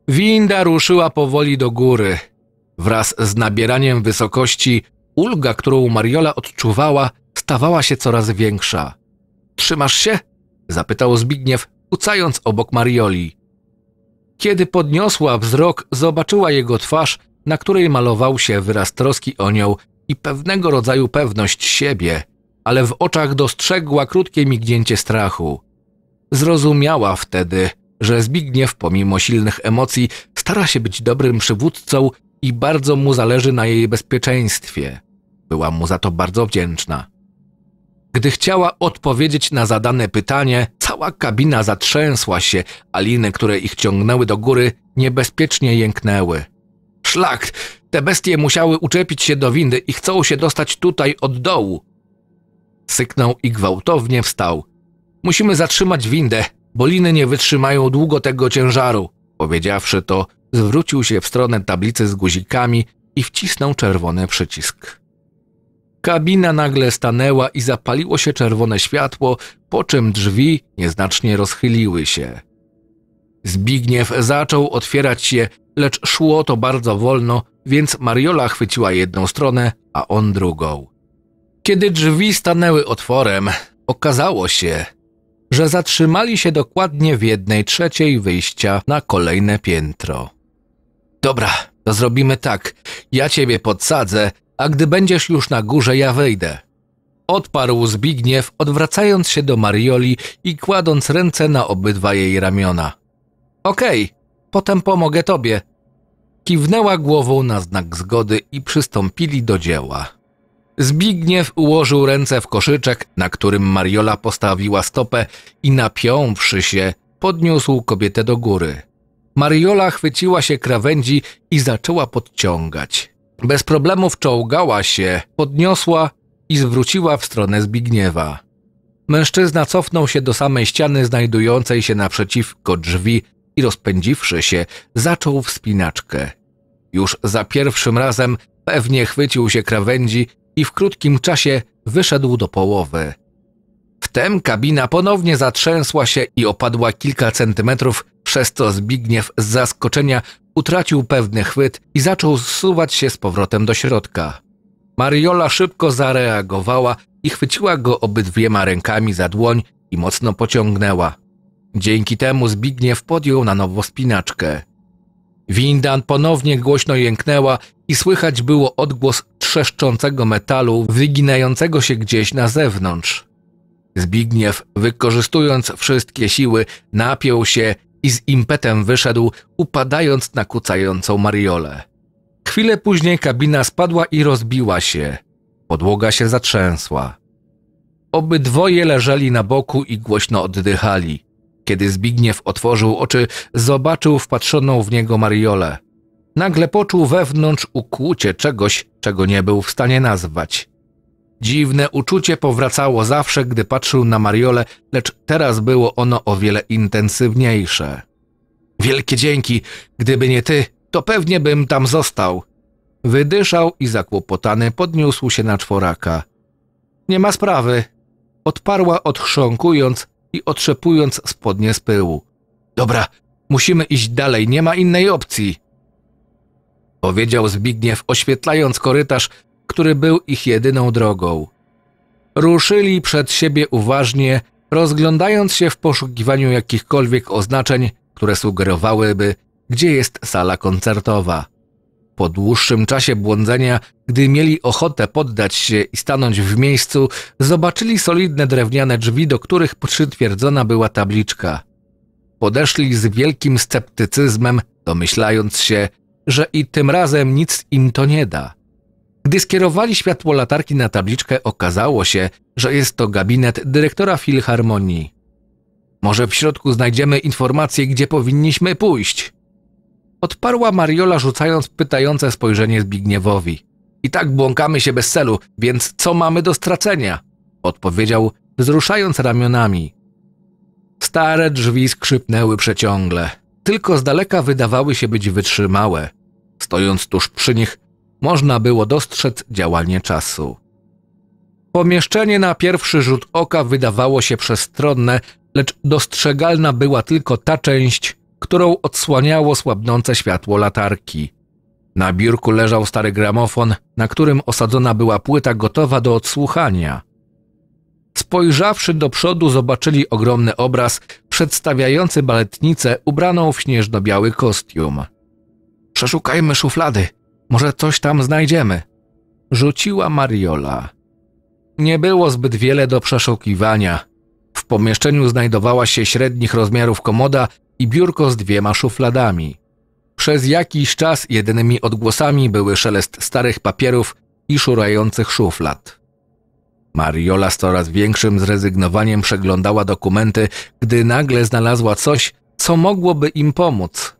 Winda ruszyła powoli do góry. Wraz z nabieraniem wysokości, ulga, którą Mariola odczuwała, stawała się coraz większa. Trzymasz się? zapytał Zbigniew, ucając obok Marioli. Kiedy podniosła wzrok, zobaczyła jego twarz, na której malował się wyraz troski o nią i pewnego rodzaju pewność siebie, ale w oczach dostrzegła krótkie mignięcie strachu. Zrozumiała wtedy, że Zbigniew, pomimo silnych emocji, stara się być dobrym przywódcą i bardzo mu zależy na jej bezpieczeństwie. Była mu za to bardzo wdzięczna. Gdy chciała odpowiedzieć na zadane pytanie, cała kabina zatrzęsła się, a liny, które ich ciągnęły do góry, niebezpiecznie jęknęły. Szlak! Te bestie musiały uczepić się do windy i chcą się dostać tutaj od dołu. Syknął i gwałtownie wstał. Musimy zatrzymać windę, bo liny nie wytrzymają długo tego ciężaru. Powiedziawszy to, zwrócił się w stronę tablicy z guzikami i wcisnął czerwony przycisk. Kabina nagle stanęła i zapaliło się czerwone światło, po czym drzwi nieznacznie rozchyliły się. Zbigniew zaczął otwierać je, lecz szło to bardzo wolno, więc Mariola chwyciła jedną stronę, a on drugą. Kiedy drzwi stanęły otworem, okazało się, że zatrzymali się dokładnie w jednej trzeciej wyjścia na kolejne piętro. Dobra, to zrobimy tak. Ja ciebie podsadzę, a gdy będziesz już na górze, ja wejdę. Odparł Zbigniew, odwracając się do Marioli i kładąc ręce na obydwa jej ramiona. Okej, okay, potem pomogę tobie. Kiwnęła głową na znak zgody i przystąpili do dzieła. Zbigniew ułożył ręce w koszyczek, na którym Mariola postawiła stopę i napiąwszy się, podniósł kobietę do góry. Mariola chwyciła się krawędzi i zaczęła podciągać. Bez problemów czołgała się, podniosła i zwróciła w stronę Zbigniewa. Mężczyzna cofnął się do samej ściany znajdującej się naprzeciwko drzwi i rozpędziwszy się, zaczął wspinaczkę. Już za pierwszym razem pewnie chwycił się krawędzi i w krótkim czasie wyszedł do połowy. Wtem kabina ponownie zatrzęsła się i opadła kilka centymetrów, przez co Zbigniew z zaskoczenia utracił pewny chwyt i zaczął zsuwać się z powrotem do środka. Mariola szybko zareagowała i chwyciła go obydwiema rękami za dłoń i mocno pociągnęła. Dzięki temu Zbigniew podjął na nowo spinaczkę. Windan ponownie głośno jęknęła i słychać było odgłos trzeszczącego metalu wyginającego się gdzieś na zewnątrz. Zbigniew, wykorzystując wszystkie siły, napiął się i z impetem wyszedł, upadając na kucającą mariolę. Chwilę później kabina spadła i rozbiła się. Podłoga się zatrzęsła. Obydwoje leżeli na boku i głośno oddychali. Kiedy Zbigniew otworzył oczy, zobaczył wpatrzoną w niego mariolę. Nagle poczuł wewnątrz ukłucie czegoś, czego nie był w stanie nazwać. Dziwne uczucie powracało zawsze, gdy patrzył na Mariole, lecz teraz było ono o wiele intensywniejsze. Wielkie dzięki, gdyby nie ty, to pewnie bym tam został. Wydyszał i zakłopotany podniósł się na czworaka. Nie ma sprawy, odparła odchrząkując i otrzepując spodnie z pyłu. Dobra, musimy iść dalej, nie ma innej opcji. Powiedział Zbigniew, oświetlając korytarz, który był ich jedyną drogą. Ruszyli przed siebie uważnie, rozglądając się w poszukiwaniu jakichkolwiek oznaczeń, które sugerowałyby, gdzie jest sala koncertowa. Po dłuższym czasie błądzenia, gdy mieli ochotę poddać się i stanąć w miejscu, zobaczyli solidne drewniane drzwi, do których przytwierdzona była tabliczka. Podeszli z wielkim sceptycyzmem, domyślając się, że i tym razem nic im to nie da. Gdy skierowali światło latarki na tabliczkę, okazało się, że jest to gabinet dyrektora Filharmonii. Może w środku znajdziemy informację, gdzie powinniśmy pójść. Odparła Mariola, rzucając pytające spojrzenie Zbigniewowi. I tak błąkamy się bez celu, więc co mamy do stracenia? Odpowiedział, wzruszając ramionami. Stare drzwi skrzypnęły przeciągle, tylko z daleka wydawały się być wytrzymałe. Stojąc tuż przy nich, można było dostrzec działanie czasu. Pomieszczenie na pierwszy rzut oka wydawało się przestronne, lecz dostrzegalna była tylko ta część, którą odsłaniało słabnące światło latarki. Na biurku leżał stary gramofon, na którym osadzona była płyta gotowa do odsłuchania. Spojrzawszy do przodu, zobaczyli ogromny obraz przedstawiający baletnicę ubraną w śnieżno-biały kostium. Przeszukajmy szuflady, może coś tam znajdziemy. Rzuciła Mariola. Nie było zbyt wiele do przeszukiwania. W pomieszczeniu znajdowała się średnich rozmiarów komoda i biurko z dwiema szufladami. Przez jakiś czas jedynymi odgłosami były szelest starych papierów i szurających szuflad. Mariola z coraz większym zrezygnowaniem przeglądała dokumenty, gdy nagle znalazła coś, co mogłoby im pomóc.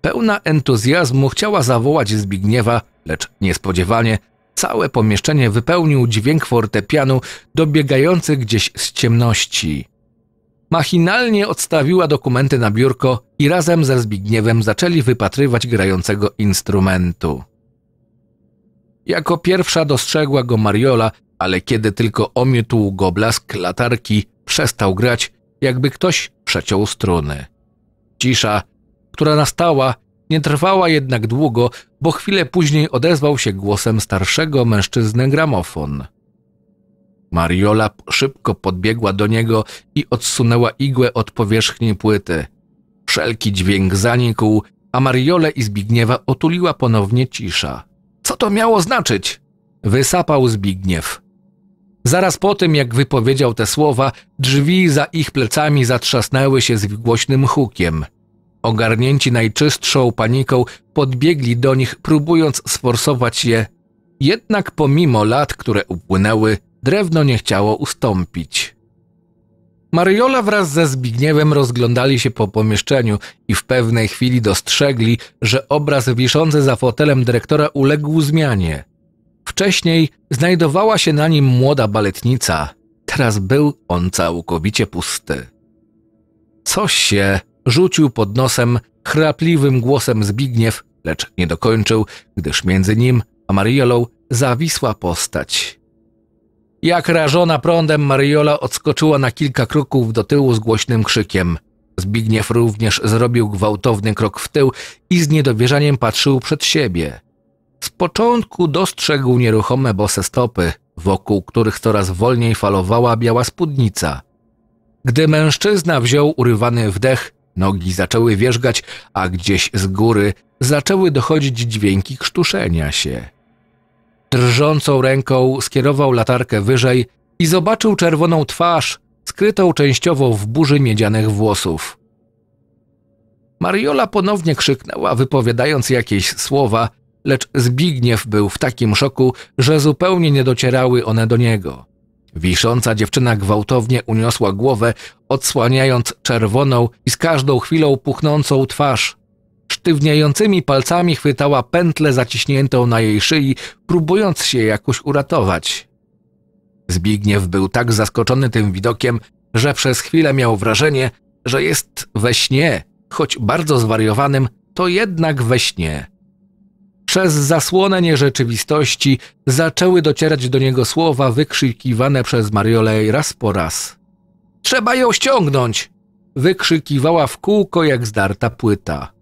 Pełna entuzjazmu chciała zawołać Zbigniewa, lecz niespodziewanie całe pomieszczenie wypełnił dźwięk fortepianu dobiegający gdzieś z ciemności. Machinalnie odstawiła dokumenty na biurko i razem ze Zbigniewem zaczęli wypatrywać grającego instrumentu. Jako pierwsza dostrzegła go Mariola, ale kiedy tylko omiótł go blask latarki, przestał grać, jakby ktoś przeciął struny. Cisza która nastała, nie trwała jednak długo, bo chwilę później odezwał się głosem starszego mężczyzny gramofon. Mariola szybko podbiegła do niego i odsunęła igłę od powierzchni płyty. Wszelki dźwięk zanikł, a Mariole i Zbigniewa otuliła ponownie cisza. Co to miało znaczyć? Wysapał Zbigniew. Zaraz po tym, jak wypowiedział te słowa, drzwi za ich plecami zatrzasnęły się z głośnym hukiem – Ogarnięci najczystszą paniką, podbiegli do nich, próbując sforsować je. Jednak pomimo lat, które upłynęły, drewno nie chciało ustąpić. Mariola wraz ze Zbigniewem rozglądali się po pomieszczeniu i w pewnej chwili dostrzegli, że obraz wiszący za fotelem dyrektora uległ zmianie. Wcześniej znajdowała się na nim młoda baletnica, teraz był on całkowicie pusty. Co się rzucił pod nosem chrapliwym głosem Zbigniew, lecz nie dokończył, gdyż między nim a Mariolą zawisła postać. Jak rażona prądem, Mariola odskoczyła na kilka kroków do tyłu z głośnym krzykiem. Zbigniew również zrobił gwałtowny krok w tył i z niedowierzaniem patrzył przed siebie. Z początku dostrzegł nieruchome bose stopy, wokół których coraz wolniej falowała biała spódnica. Gdy mężczyzna wziął urywany wdech, Nogi zaczęły wierzgać, a gdzieś z góry zaczęły dochodzić dźwięki krztuszenia się. Drżącą ręką skierował latarkę wyżej i zobaczył czerwoną twarz, skrytą częściowo w burzy miedzianych włosów. Mariola ponownie krzyknęła, wypowiadając jakieś słowa, lecz Zbigniew był w takim szoku, że zupełnie nie docierały one do niego. Wisząca dziewczyna gwałtownie uniosła głowę, odsłaniając czerwoną i z każdą chwilą puchnącą twarz. Sztywniającymi palcami chwytała pętlę zaciśniętą na jej szyi, próbując się jakoś uratować. Zbigniew był tak zaskoczony tym widokiem, że przez chwilę miał wrażenie, że jest we śnie, choć bardzo zwariowanym, to jednak we śnie. Przez zasłonę rzeczywistości zaczęły docierać do niego słowa wykrzykiwane przez Mariolej raz po raz. Trzeba ją ściągnąć! Wykrzykiwała w kółko jak zdarta płyta.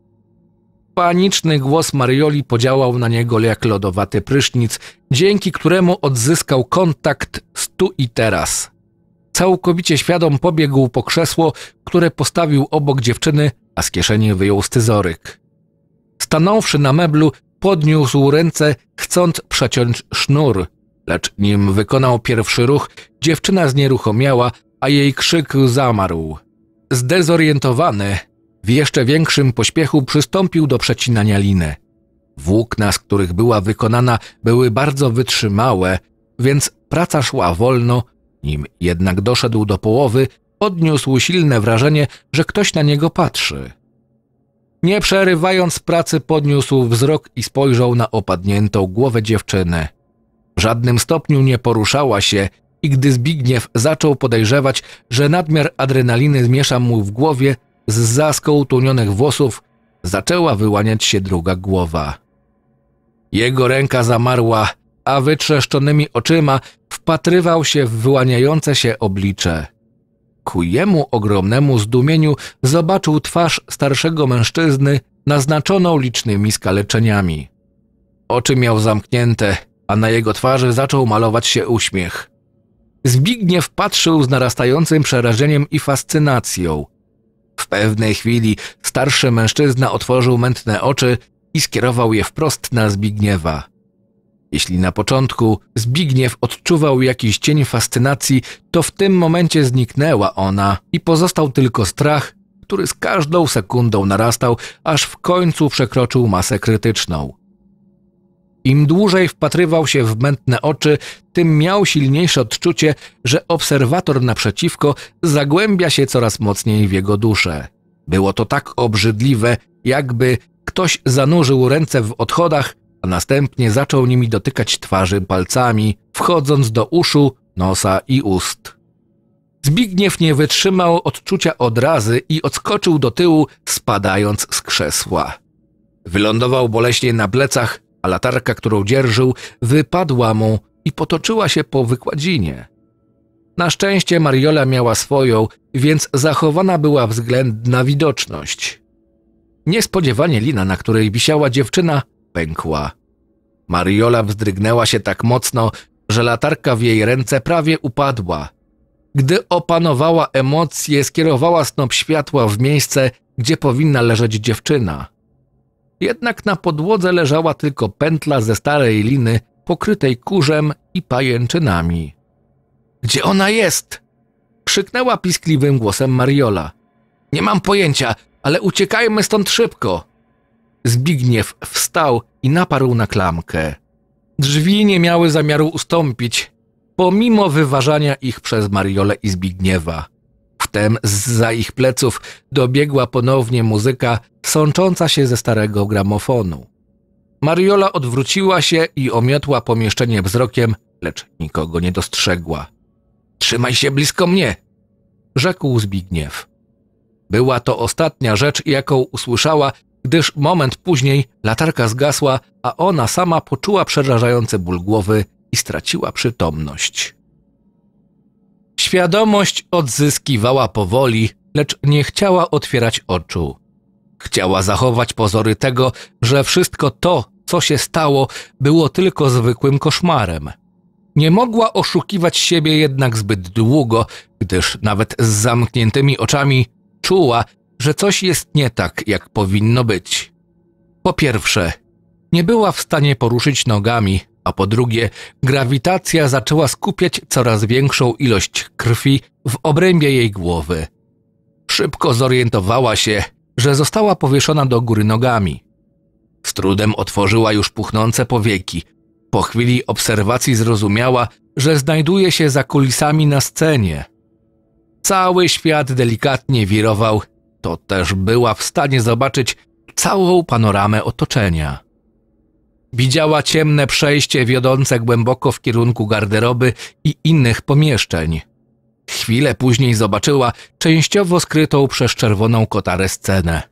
Paniczny głos Marioli podziałał na niego jak lodowaty prysznic, dzięki któremu odzyskał kontakt z tu i teraz. Całkowicie świadom pobiegł po krzesło, które postawił obok dziewczyny, a z kieszeni wyjął scyzoryk. Stanąwszy na meblu, podniósł ręce, chcąc przeciąć sznur. Lecz nim wykonał pierwszy ruch, dziewczyna znieruchomiała, a jej krzyk zamarł. Zdezorientowany, w jeszcze większym pośpiechu przystąpił do przecinania liny. Włókna, z których była wykonana, były bardzo wytrzymałe, więc praca szła wolno. Nim jednak doszedł do połowy, odniósł silne wrażenie, że ktoś na niego patrzy. Nie przerywając pracy, podniósł wzrok i spojrzał na opadniętą głowę dziewczyny. W żadnym stopniu nie poruszała się i gdy Zbigniew zaczął podejrzewać, że nadmiar adrenaliny zmiesza mu w głowie, z zaskołtunionych włosów zaczęła wyłaniać się druga głowa. Jego ręka zamarła, a wytrzeszczonymi oczyma wpatrywał się w wyłaniające się oblicze ku jemu ogromnemu zdumieniu zobaczył twarz starszego mężczyzny naznaczoną licznymi skaleczeniami. Oczy miał zamknięte, a na jego twarzy zaczął malować się uśmiech. Zbigniew patrzył z narastającym przerażeniem i fascynacją. W pewnej chwili starszy mężczyzna otworzył mętne oczy i skierował je wprost na Zbigniewa. Jeśli na początku Zbigniew odczuwał jakiś cień fascynacji, to w tym momencie zniknęła ona i pozostał tylko strach, który z każdą sekundą narastał, aż w końcu przekroczył masę krytyczną. Im dłużej wpatrywał się w mętne oczy, tym miał silniejsze odczucie, że obserwator naprzeciwko zagłębia się coraz mocniej w jego duszę. Było to tak obrzydliwe, jakby ktoś zanurzył ręce w odchodach a następnie zaczął nimi dotykać twarzy palcami, wchodząc do uszu, nosa i ust. Zbigniew nie wytrzymał odczucia odrazy i odskoczył do tyłu, spadając z krzesła. Wylądował boleśnie na plecach, a latarka, którą dzierżył, wypadła mu i potoczyła się po wykładzinie. Na szczęście Mariola miała swoją, więc zachowana była względna widoczność. Niespodziewanie lina, na której wisiała dziewczyna, pękła. Mariola wzdrygnęła się tak mocno, że latarka w jej ręce prawie upadła. Gdy opanowała emocje, skierowała snop światła w miejsce, gdzie powinna leżeć dziewczyna. Jednak na podłodze leżała tylko pętla ze starej liny, pokrytej kurzem i pajęczynami. Gdzie ona jest? krzyknęła piskliwym głosem Mariola. Nie mam pojęcia, ale uciekajmy stąd szybko. Zbigniew wstał i naparł na klamkę. Drzwi nie miały zamiaru ustąpić, pomimo wyważania ich przez Mariolę i Zbigniewa. Wtem za ich pleców dobiegła ponownie muzyka sącząca się ze starego gramofonu. Mariola odwróciła się i omiotła pomieszczenie wzrokiem, lecz nikogo nie dostrzegła. Trzymaj się blisko mnie! rzekł Zbigniew. Była to ostatnia rzecz, jaką usłyszała gdyż moment później latarka zgasła, a ona sama poczuła przerażający ból głowy i straciła przytomność. Świadomość odzyskiwała powoli, lecz nie chciała otwierać oczu. Chciała zachować pozory tego, że wszystko to, co się stało, było tylko zwykłym koszmarem. Nie mogła oszukiwać siebie jednak zbyt długo, gdyż nawet z zamkniętymi oczami czuła, że coś jest nie tak, jak powinno być. Po pierwsze, nie była w stanie poruszyć nogami, a po drugie, grawitacja zaczęła skupiać coraz większą ilość krwi w obrębie jej głowy. Szybko zorientowała się, że została powieszona do góry nogami. Z trudem otworzyła już puchnące powieki. Po chwili obserwacji zrozumiała, że znajduje się za kulisami na scenie. Cały świat delikatnie wirował to też była w stanie zobaczyć całą panoramę otoczenia. Widziała ciemne przejście wiodące głęboko w kierunku garderoby i innych pomieszczeń. Chwilę później zobaczyła częściowo skrytą przez czerwoną kotarę scenę.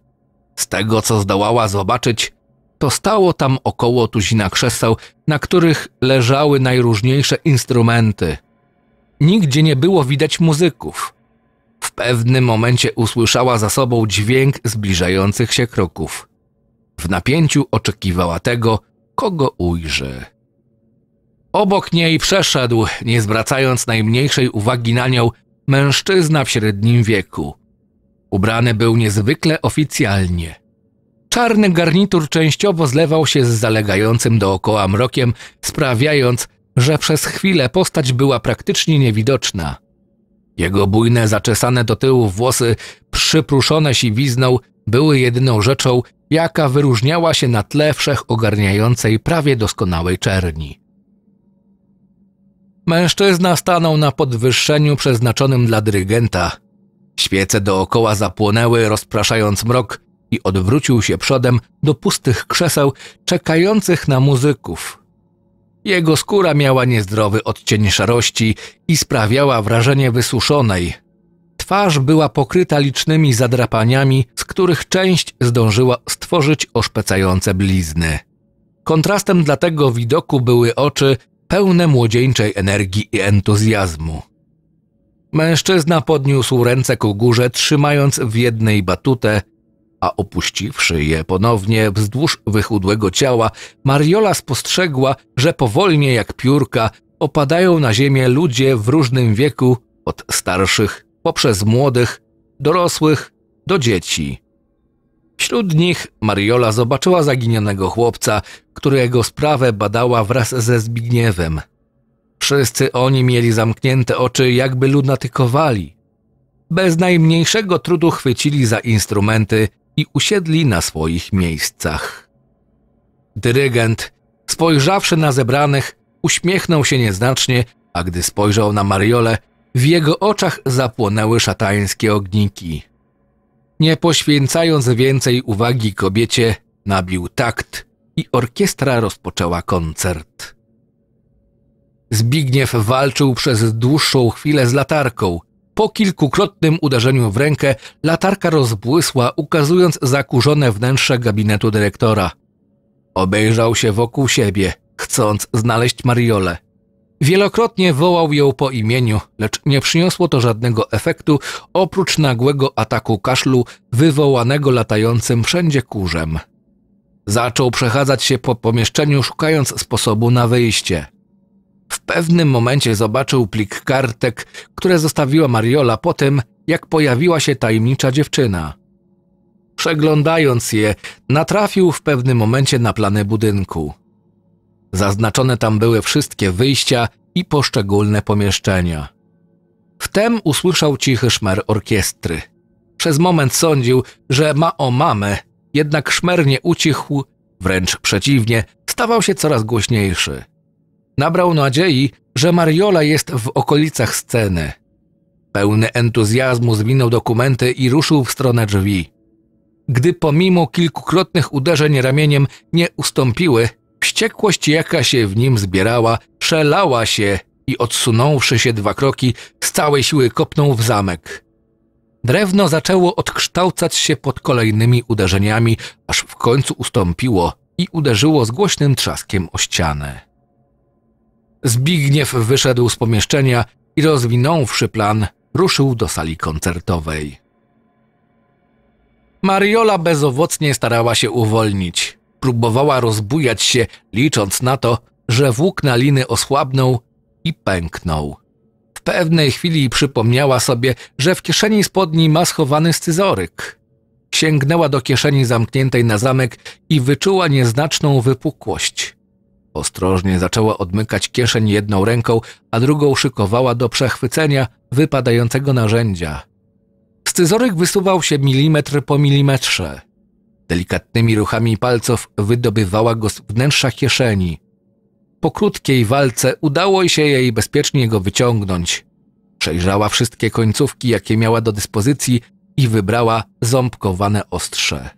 Z tego, co zdołała zobaczyć, to stało tam około tuzina krzeseł, na których leżały najróżniejsze instrumenty. Nigdzie nie było widać muzyków. W pewnym momencie usłyszała za sobą dźwięk zbliżających się kroków. W napięciu oczekiwała tego, kogo ujrzy. Obok niej przeszedł, nie zwracając najmniejszej uwagi na nią, mężczyzna w średnim wieku. Ubrany był niezwykle oficjalnie. Czarny garnitur częściowo zlewał się z zalegającym dookoła mrokiem, sprawiając, że przez chwilę postać była praktycznie niewidoczna. Jego bujne, zaczesane do tyłu włosy, przypruszone siwizną, były jedyną rzeczą, jaka wyróżniała się na tle wszechogarniającej prawie doskonałej czerni. Mężczyzna stanął na podwyższeniu przeznaczonym dla dyrygenta. Świece dookoła zapłonęły, rozpraszając mrok i odwrócił się przodem do pustych krzeseł czekających na muzyków, jego skóra miała niezdrowy odcień szarości i sprawiała wrażenie wysuszonej. Twarz była pokryta licznymi zadrapaniami, z których część zdążyła stworzyć oszpecające blizny. Kontrastem dla tego widoku były oczy pełne młodzieńczej energii i entuzjazmu. Mężczyzna podniósł ręce ku górze, trzymając w jednej batutę, a opuściwszy je ponownie wzdłuż wychudłego ciała, Mariola spostrzegła, że powolnie jak piórka opadają na ziemię ludzie w różnym wieku, od starszych poprzez młodych, dorosłych do dzieci. Wśród nich Mariola zobaczyła zaginionego chłopca, którego sprawę badała wraz ze Zbigniewem. Wszyscy oni mieli zamknięte oczy, jakby lunatykowali. Bez najmniejszego trudu chwycili za instrumenty, i usiedli na swoich miejscach. Dyrygent, spojrzawszy na zebranych, uśmiechnął się nieznacznie, a gdy spojrzał na Mariole, w jego oczach zapłonęły szatańskie ogniki. Nie poświęcając więcej uwagi kobiecie, nabił takt i orkiestra rozpoczęła koncert. Zbigniew walczył przez dłuższą chwilę z latarką – po kilkukrotnym uderzeniu w rękę latarka rozbłysła, ukazując zakurzone wnętrze gabinetu dyrektora. Obejrzał się wokół siebie, chcąc znaleźć Mariolę. Wielokrotnie wołał ją po imieniu, lecz nie przyniosło to żadnego efektu oprócz nagłego ataku kaszlu wywołanego latającym wszędzie kurzem. Zaczął przechadzać się po pomieszczeniu, szukając sposobu na wyjście. W pewnym momencie zobaczył plik kartek, które zostawiła Mariola po tym, jak pojawiła się tajemnicza dziewczyna. Przeglądając je, natrafił w pewnym momencie na plany budynku. Zaznaczone tam były wszystkie wyjścia i poszczególne pomieszczenia. Wtem usłyszał cichy szmer orkiestry. Przez moment sądził, że ma o mamę, jednak szmer nie ucichł, wręcz przeciwnie, stawał się coraz głośniejszy. Nabrał nadziei, że Mariola jest w okolicach sceny. Pełny entuzjazmu zwinął dokumenty i ruszył w stronę drzwi. Gdy pomimo kilkukrotnych uderzeń ramieniem nie ustąpiły, wściekłość, jaka się w nim zbierała, przelała się i odsunąwszy się dwa kroki, z całej siły kopnął w zamek. Drewno zaczęło odkształcać się pod kolejnymi uderzeniami, aż w końcu ustąpiło i uderzyło z głośnym trzaskiem o ścianę. Zbigniew wyszedł z pomieszczenia i rozwinąwszy plan, ruszył do sali koncertowej. Mariola bezowocnie starała się uwolnić. Próbowała rozbujać się, licząc na to, że włókna liny osłabną i pękną. W pewnej chwili przypomniała sobie, że w kieszeni spodni ma schowany scyzoryk. Sięgnęła do kieszeni zamkniętej na zamek i wyczuła nieznaczną wypukłość. Ostrożnie zaczęła odmykać kieszeń jedną ręką, a drugą szykowała do przechwycenia wypadającego narzędzia. Scyzoryk wysuwał się milimetr po milimetrze. Delikatnymi ruchami palców wydobywała go z wnętrza kieszeni. Po krótkiej walce udało się jej bezpiecznie go wyciągnąć. Przejrzała wszystkie końcówki, jakie miała do dyspozycji i wybrała ząbkowane ostrze.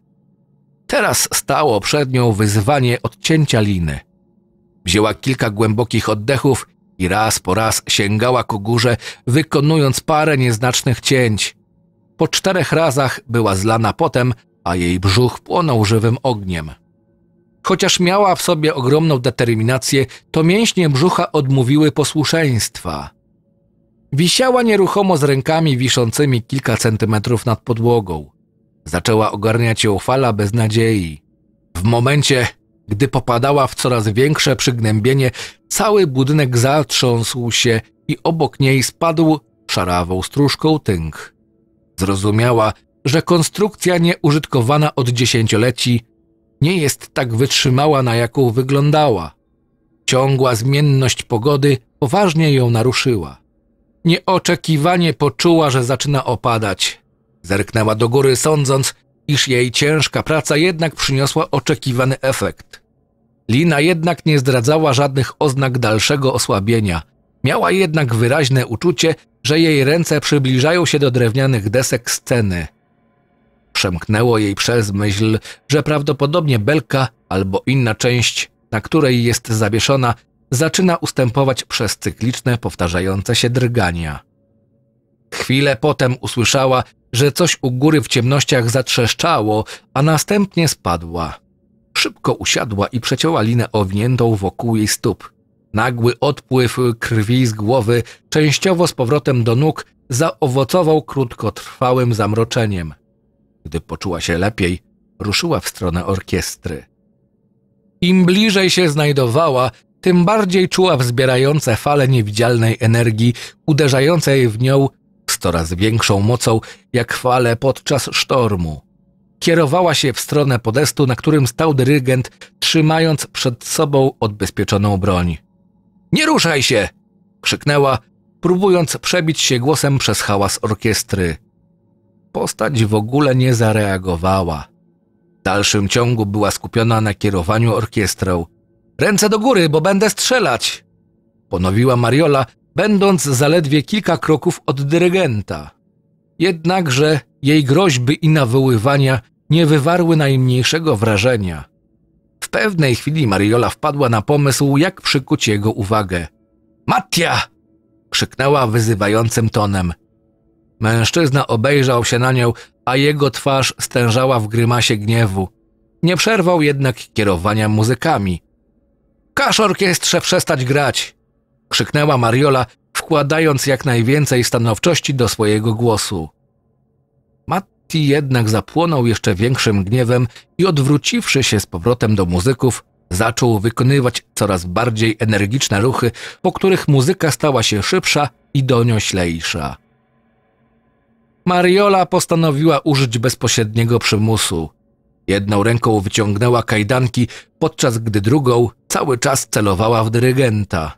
Teraz stało przed nią wyzwanie odcięcia liny. Wzięła kilka głębokich oddechów i raz po raz sięgała ku górze, wykonując parę nieznacznych cięć. Po czterech razach była zlana potem, a jej brzuch płonął żywym ogniem. Chociaż miała w sobie ogromną determinację, to mięśnie brzucha odmówiły posłuszeństwa. Wisiała nieruchomo z rękami wiszącymi kilka centymetrów nad podłogą. Zaczęła ogarniać ją fala beznadziei. W momencie, gdy popadała w coraz większe przygnębienie, cały budynek zatrząsł się i obok niej spadł szarawą stróżką tynk. Zrozumiała, że konstrukcja nieużytkowana od dziesięcioleci nie jest tak wytrzymała, na jaką wyglądała. Ciągła zmienność pogody poważnie ją naruszyła. Nieoczekiwanie poczuła, że zaczyna opadać. Zerknęła do góry, sądząc, iż jej ciężka praca jednak przyniosła oczekiwany efekt. Lina jednak nie zdradzała żadnych oznak dalszego osłabienia. Miała jednak wyraźne uczucie, że jej ręce przybliżają się do drewnianych desek sceny. Przemknęło jej przez myśl, że prawdopodobnie belka albo inna część, na której jest zawieszona, zaczyna ustępować przez cykliczne, powtarzające się drgania. Chwilę potem usłyszała, że coś u góry w ciemnościach zatrzeszczało, a następnie spadła. Szybko usiadła i przecięła linę owiniętą wokół jej stóp. Nagły odpływ krwi z głowy, częściowo z powrotem do nóg, zaowocował krótkotrwałym zamroczeniem. Gdy poczuła się lepiej, ruszyła w stronę orkiestry. Im bliżej się znajdowała, tym bardziej czuła wzbierające fale niewidzialnej energii, uderzającej w nią z coraz większą mocą, jak fale podczas sztormu. Kierowała się w stronę podestu, na którym stał dyrygent, trzymając przed sobą odbezpieczoną broń. Nie ruszaj się! krzyknęła, próbując przebić się głosem przez hałas orkiestry. Postać w ogóle nie zareagowała. W dalszym ciągu była skupiona na kierowaniu orkiestrą. Ręce do góry, bo będę strzelać! Ponowiła Mariola, będąc zaledwie kilka kroków od dyrygenta. Jednakże jej groźby i nawoływania nie wywarły najmniejszego wrażenia. W pewnej chwili Mariola wpadła na pomysł, jak przykuć jego uwagę. Mattia! krzyknęła wyzywającym tonem. Mężczyzna obejrzał się na nią, a jego twarz stężała w grymasie gniewu. Nie przerwał jednak kierowania muzykami. Kasz orkiestrze przestać grać! krzyknęła Mariola, wkładając jak najwięcej stanowczości do swojego głosu. Matti jednak zapłonął jeszcze większym gniewem i odwróciwszy się z powrotem do muzyków, zaczął wykonywać coraz bardziej energiczne ruchy, po których muzyka stała się szybsza i donioślejsza. Mariola postanowiła użyć bezpośredniego przymusu. Jedną ręką wyciągnęła kajdanki, podczas gdy drugą cały czas celowała w dyrygenta.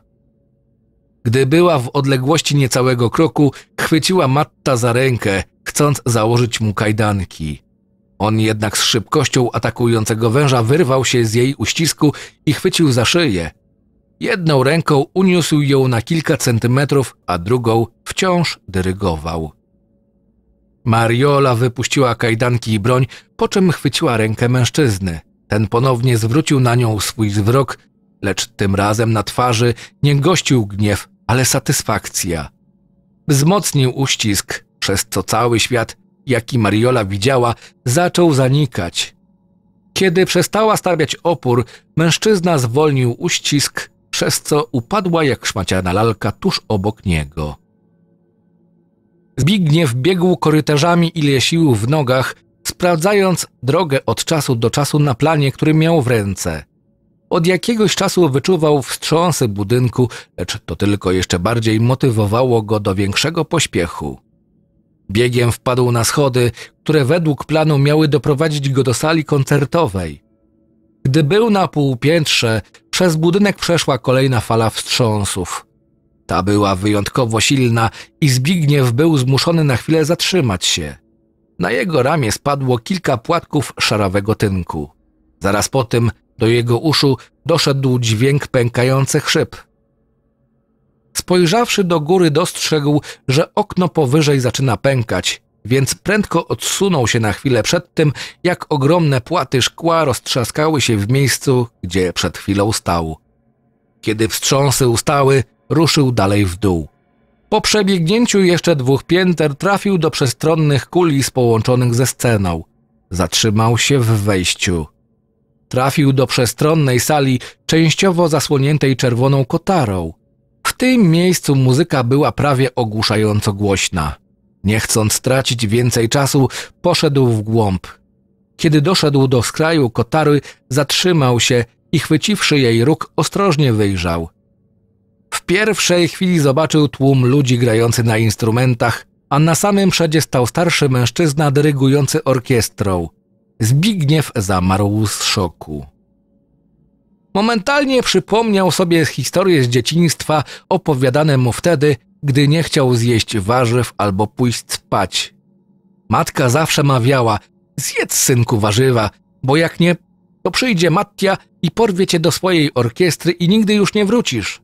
Gdy była w odległości niecałego kroku, chwyciła Matta za rękę, chcąc założyć mu kajdanki. On jednak z szybkością atakującego węża wyrwał się z jej uścisku i chwycił za szyję. Jedną ręką uniósł ją na kilka centymetrów, a drugą wciąż dyrygował. Mariola wypuściła kajdanki i broń, po czym chwyciła rękę mężczyzny. Ten ponownie zwrócił na nią swój zwrok lecz tym razem na twarzy nie gościł gniew, ale satysfakcja. Wzmocnił uścisk, przez co cały świat, jaki Mariola widziała, zaczął zanikać. Kiedy przestała stawiać opór, mężczyzna zwolnił uścisk, przez co upadła jak szmaciana lalka tuż obok niego. Zbigniew biegł korytarzami ile sił w nogach, sprawdzając drogę od czasu do czasu na planie, który miał w ręce. Od jakiegoś czasu wyczuwał wstrząsy budynku, lecz to tylko jeszcze bardziej motywowało go do większego pośpiechu. Biegiem wpadł na schody, które według planu miały doprowadzić go do sali koncertowej. Gdy był na półpiętrze, przez budynek przeszła kolejna fala wstrząsów. Ta była wyjątkowo silna i Zbigniew był zmuszony na chwilę zatrzymać się. Na jego ramię spadło kilka płatków szarawego tynku. Zaraz po tym do jego uszu doszedł dźwięk pękających szyb. Spojrzawszy do góry, dostrzegł, że okno powyżej zaczyna pękać, więc prędko odsunął się na chwilę przed tym, jak ogromne płaty szkła roztrzaskały się w miejscu, gdzie przed chwilą stał. Kiedy wstrząsy ustały, ruszył dalej w dół. Po przebiegnięciu jeszcze dwóch pięter trafił do przestronnych kulis połączonych ze sceną. Zatrzymał się w wejściu. Trafił do przestronnej sali, częściowo zasłoniętej czerwoną kotarą. W tym miejscu muzyka była prawie ogłuszająco głośna. Nie chcąc tracić więcej czasu, poszedł w głąb. Kiedy doszedł do skraju kotary, zatrzymał się i chwyciwszy jej róg, ostrożnie wyjrzał. W pierwszej chwili zobaczył tłum ludzi grający na instrumentach, a na samym przedzie stał starszy mężczyzna dyrygujący orkiestrą – Zbigniew zamarł z szoku. Momentalnie przypomniał sobie historię z dzieciństwa opowiadane mu wtedy, gdy nie chciał zjeść warzyw albo pójść spać. Matka zawsze mawiała: Zjedz synku warzywa, bo jak nie, to przyjdzie Mattia i porwie cię do swojej orkiestry i nigdy już nie wrócisz.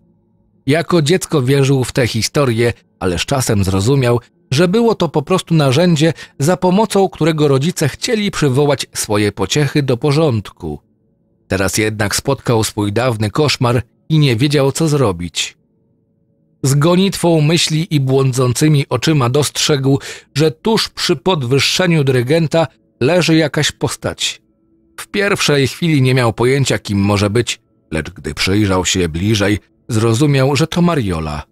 Jako dziecko wierzył w tę historię, ale z czasem zrozumiał, że było to po prostu narzędzie, za pomocą którego rodzice chcieli przywołać swoje pociechy do porządku. Teraz jednak spotkał swój dawny koszmar i nie wiedział, co zrobić. Z gonitwą myśli i błądzącymi oczyma dostrzegł, że tuż przy podwyższeniu dyrygenta leży jakaś postać. W pierwszej chwili nie miał pojęcia, kim może być, lecz gdy przyjrzał się bliżej, zrozumiał, że to Mariola –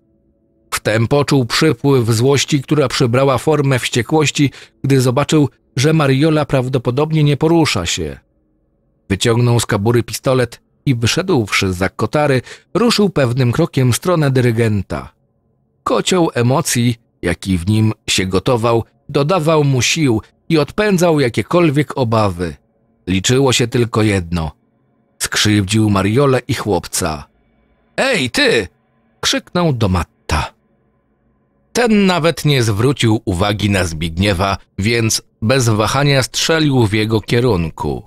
Wtem poczuł przypływ złości, która przybrała formę wściekłości, gdy zobaczył, że Mariola prawdopodobnie nie porusza się. Wyciągnął z kabury pistolet i wyszedłszy za kotary, ruszył pewnym krokiem w stronę dyrygenta. Kocioł emocji, jaki w nim się gotował, dodawał mu sił i odpędzał jakiekolwiek obawy. Liczyło się tylko jedno. Skrzywdził Mariole i chłopca. Ej, ty! krzyknął do Matta. Ten nawet nie zwrócił uwagi na Zbigniewa, więc bez wahania strzelił w jego kierunku.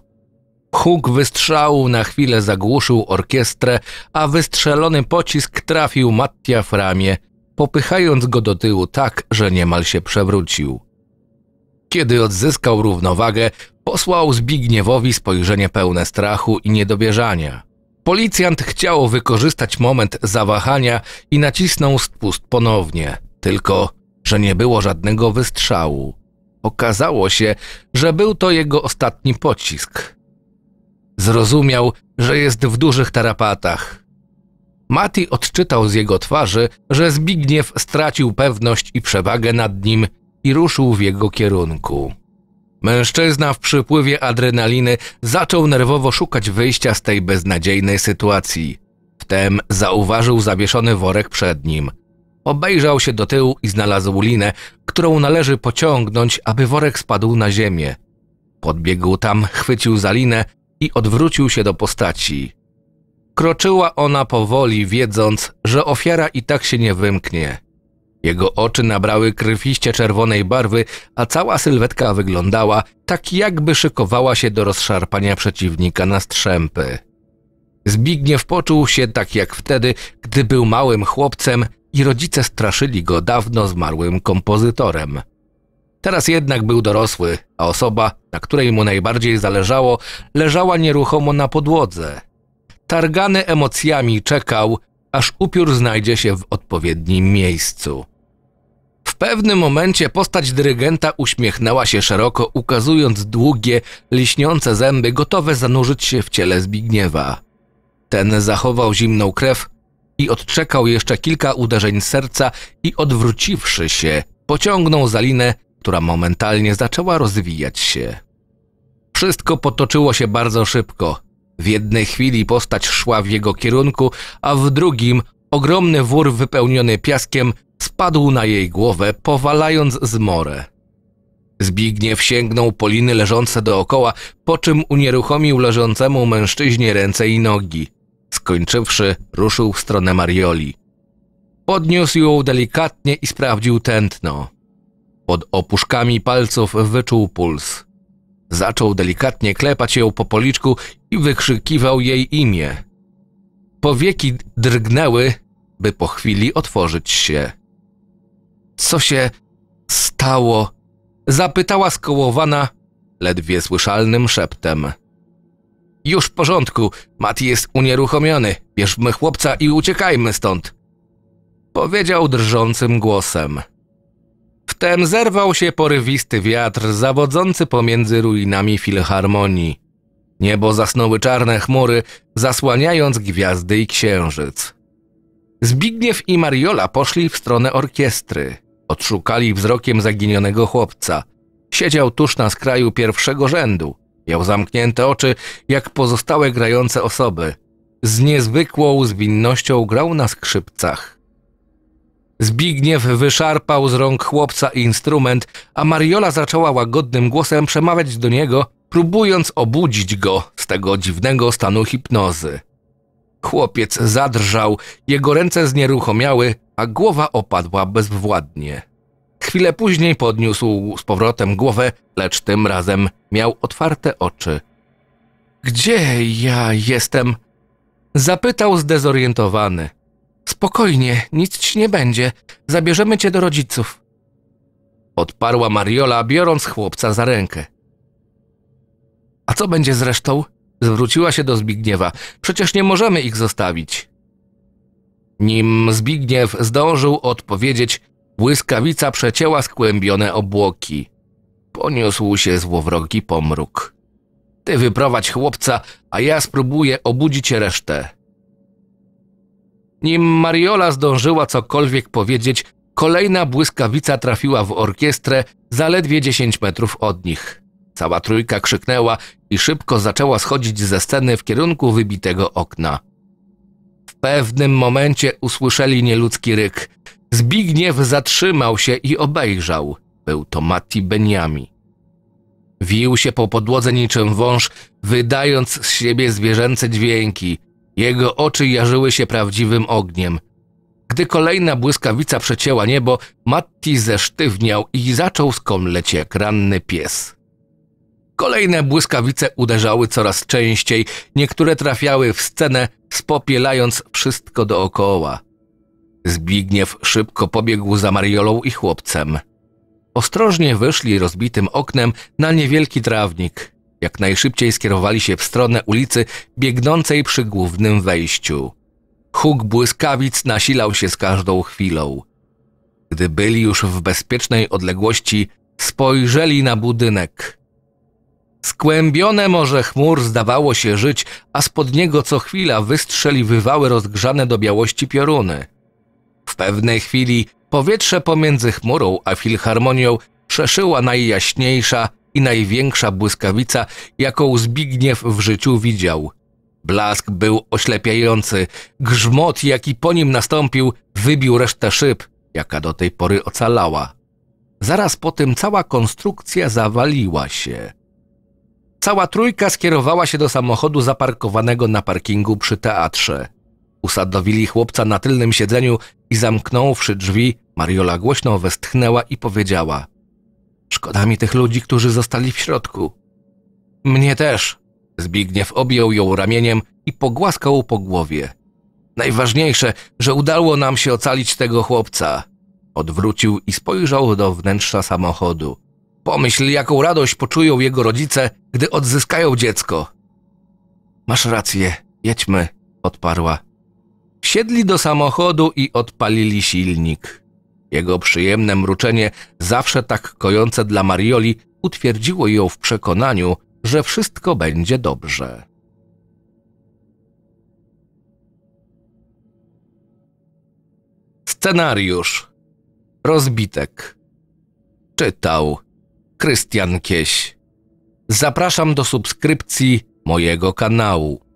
Huk wystrzału na chwilę zagłuszył orkiestrę, a wystrzelony pocisk trafił Mattia w ramię, popychając go do tyłu tak, że niemal się przewrócił. Kiedy odzyskał równowagę, posłał Zbigniewowi spojrzenie pełne strachu i niedobierzania. Policjant chciał wykorzystać moment zawahania i nacisnął spust ponownie – tylko, że nie było żadnego wystrzału. Okazało się, że był to jego ostatni pocisk. Zrozumiał, że jest w dużych tarapatach. Mati odczytał z jego twarzy, że Zbigniew stracił pewność i przewagę nad nim i ruszył w jego kierunku. Mężczyzna w przypływie adrenaliny zaczął nerwowo szukać wyjścia z tej beznadziejnej sytuacji. Wtem zauważył zawieszony worek przed nim. Obejrzał się do tyłu i znalazł linę, którą należy pociągnąć, aby worek spadł na ziemię. Podbiegł tam, chwycił za linę i odwrócił się do postaci. Kroczyła ona powoli, wiedząc, że ofiara i tak się nie wymknie. Jego oczy nabrały krwiście czerwonej barwy, a cała sylwetka wyglądała tak, jakby szykowała się do rozszarpania przeciwnika na strzępy. Zbigniew poczuł się tak jak wtedy, gdy był małym chłopcem i rodzice straszyli go dawno zmarłym kompozytorem. Teraz jednak był dorosły, a osoba, na której mu najbardziej zależało, leżała nieruchomo na podłodze. Targany emocjami czekał, aż upiór znajdzie się w odpowiednim miejscu. W pewnym momencie postać dyrygenta uśmiechnęła się szeroko, ukazując długie, liśniące zęby, gotowe zanurzyć się w ciele Zbigniewa. Ten zachował zimną krew i odczekał jeszcze kilka uderzeń serca i odwróciwszy się, pociągnął za linę, która momentalnie zaczęła rozwijać się. Wszystko potoczyło się bardzo szybko. W jednej chwili postać szła w jego kierunku, a w drugim ogromny wór wypełniony piaskiem spadł na jej głowę, powalając zmorę. Zbigniew sięgnął po liny leżące dookoła, po czym unieruchomił leżącemu mężczyźnie ręce i nogi. Skończywszy, ruszył w stronę Marioli. Podniósł ją delikatnie i sprawdził tętno. Pod opuszkami palców wyczuł puls. Zaczął delikatnie klepać ją po policzku i wykrzykiwał jej imię. Powieki drgnęły, by po chwili otworzyć się. Co się stało? Zapytała skołowana, ledwie słyszalnym szeptem. Już w porządku, Mati jest unieruchomiony. Bierzmy chłopca i uciekajmy stąd. Powiedział drżącym głosem. Wtem zerwał się porywisty wiatr zawodzący pomiędzy ruinami filharmonii. Niebo zasnąły czarne chmury, zasłaniając gwiazdy i księżyc. Zbigniew i Mariola poszli w stronę orkiestry. Odszukali wzrokiem zaginionego chłopca. Siedział tuż na skraju pierwszego rzędu. Miał zamknięte oczy, jak pozostałe grające osoby. Z niezwykłą zwinnością grał na skrzypcach. Zbigniew wyszarpał z rąk chłopca instrument, a Mariola zaczęła łagodnym głosem przemawiać do niego, próbując obudzić go z tego dziwnego stanu hipnozy. Chłopiec zadrżał, jego ręce znieruchomiały, a głowa opadła bezwładnie. Chwilę później podniósł z powrotem głowę, lecz tym razem miał otwarte oczy. Gdzie ja jestem? Zapytał zdezorientowany. Spokojnie, nic ci nie będzie. Zabierzemy cię do rodziców. Odparła Mariola, biorąc chłopca za rękę. A co będzie z resztą? Zwróciła się do Zbigniewa. Przecież nie możemy ich zostawić. Nim Zbigniew zdążył odpowiedzieć, Błyskawica przecięła skłębione obłoki. Poniósł się złowrogi pomruk. Ty wyprowadź chłopca, a ja spróbuję obudzić resztę. Nim Mariola zdążyła cokolwiek powiedzieć, kolejna błyskawica trafiła w orkiestrę zaledwie 10 metrów od nich. Cała trójka krzyknęła i szybko zaczęła schodzić ze sceny w kierunku wybitego okna. W pewnym momencie usłyszeli nieludzki ryk. Zbigniew zatrzymał się i obejrzał. Był to Mati Beniami. Wił się po podłodze niczym wąż, wydając z siebie zwierzęce dźwięki. Jego oczy jarzyły się prawdziwym ogniem. Gdy kolejna błyskawica przecięła niebo, Matti zesztywniał i zaczął skomleć jak ranny pies. Kolejne błyskawice uderzały coraz częściej, niektóre trafiały w scenę, spopielając wszystko dookoła. Zbigniew szybko pobiegł za Mariolą i chłopcem. Ostrożnie wyszli rozbitym oknem na niewielki trawnik. Jak najszybciej skierowali się w stronę ulicy biegnącej przy głównym wejściu. Huk błyskawic nasilał się z każdą chwilą. Gdy byli już w bezpiecznej odległości, spojrzeli na budynek. Skłębione morze chmur zdawało się żyć, a spod niego co chwila wystrzeliwywały rozgrzane do białości pioruny. W pewnej chwili powietrze pomiędzy chmurą a filharmonią przeszyła najjaśniejsza i największa błyskawica, jaką Zbigniew w życiu widział. Blask był oślepiający, grzmot, jaki po nim nastąpił, wybił resztę szyb, jaka do tej pory ocalała. Zaraz po tym cała konstrukcja zawaliła się. Cała trójka skierowała się do samochodu zaparkowanego na parkingu przy teatrze. Usadowili chłopca na tylnym siedzeniu i zamknąwszy drzwi, Mariola głośno westchnęła i powiedziała: Szkoda mi tych ludzi, którzy zostali w środku. Mnie też. Zbigniew objął ją ramieniem i pogłaskał po głowie. Najważniejsze, że udało nam się ocalić tego chłopca. Odwrócił i spojrzał do wnętrza samochodu. Pomyśl, jaką radość poczują jego rodzice, gdy odzyskają dziecko. Masz rację, jedźmy, odparła. Siedli do samochodu i odpalili silnik. Jego przyjemne mruczenie, zawsze tak kojące dla Marioli, utwierdziło ją w przekonaniu, że wszystko będzie dobrze. Scenariusz Rozbitek Czytał Krystian Kieś Zapraszam do subskrypcji mojego kanału.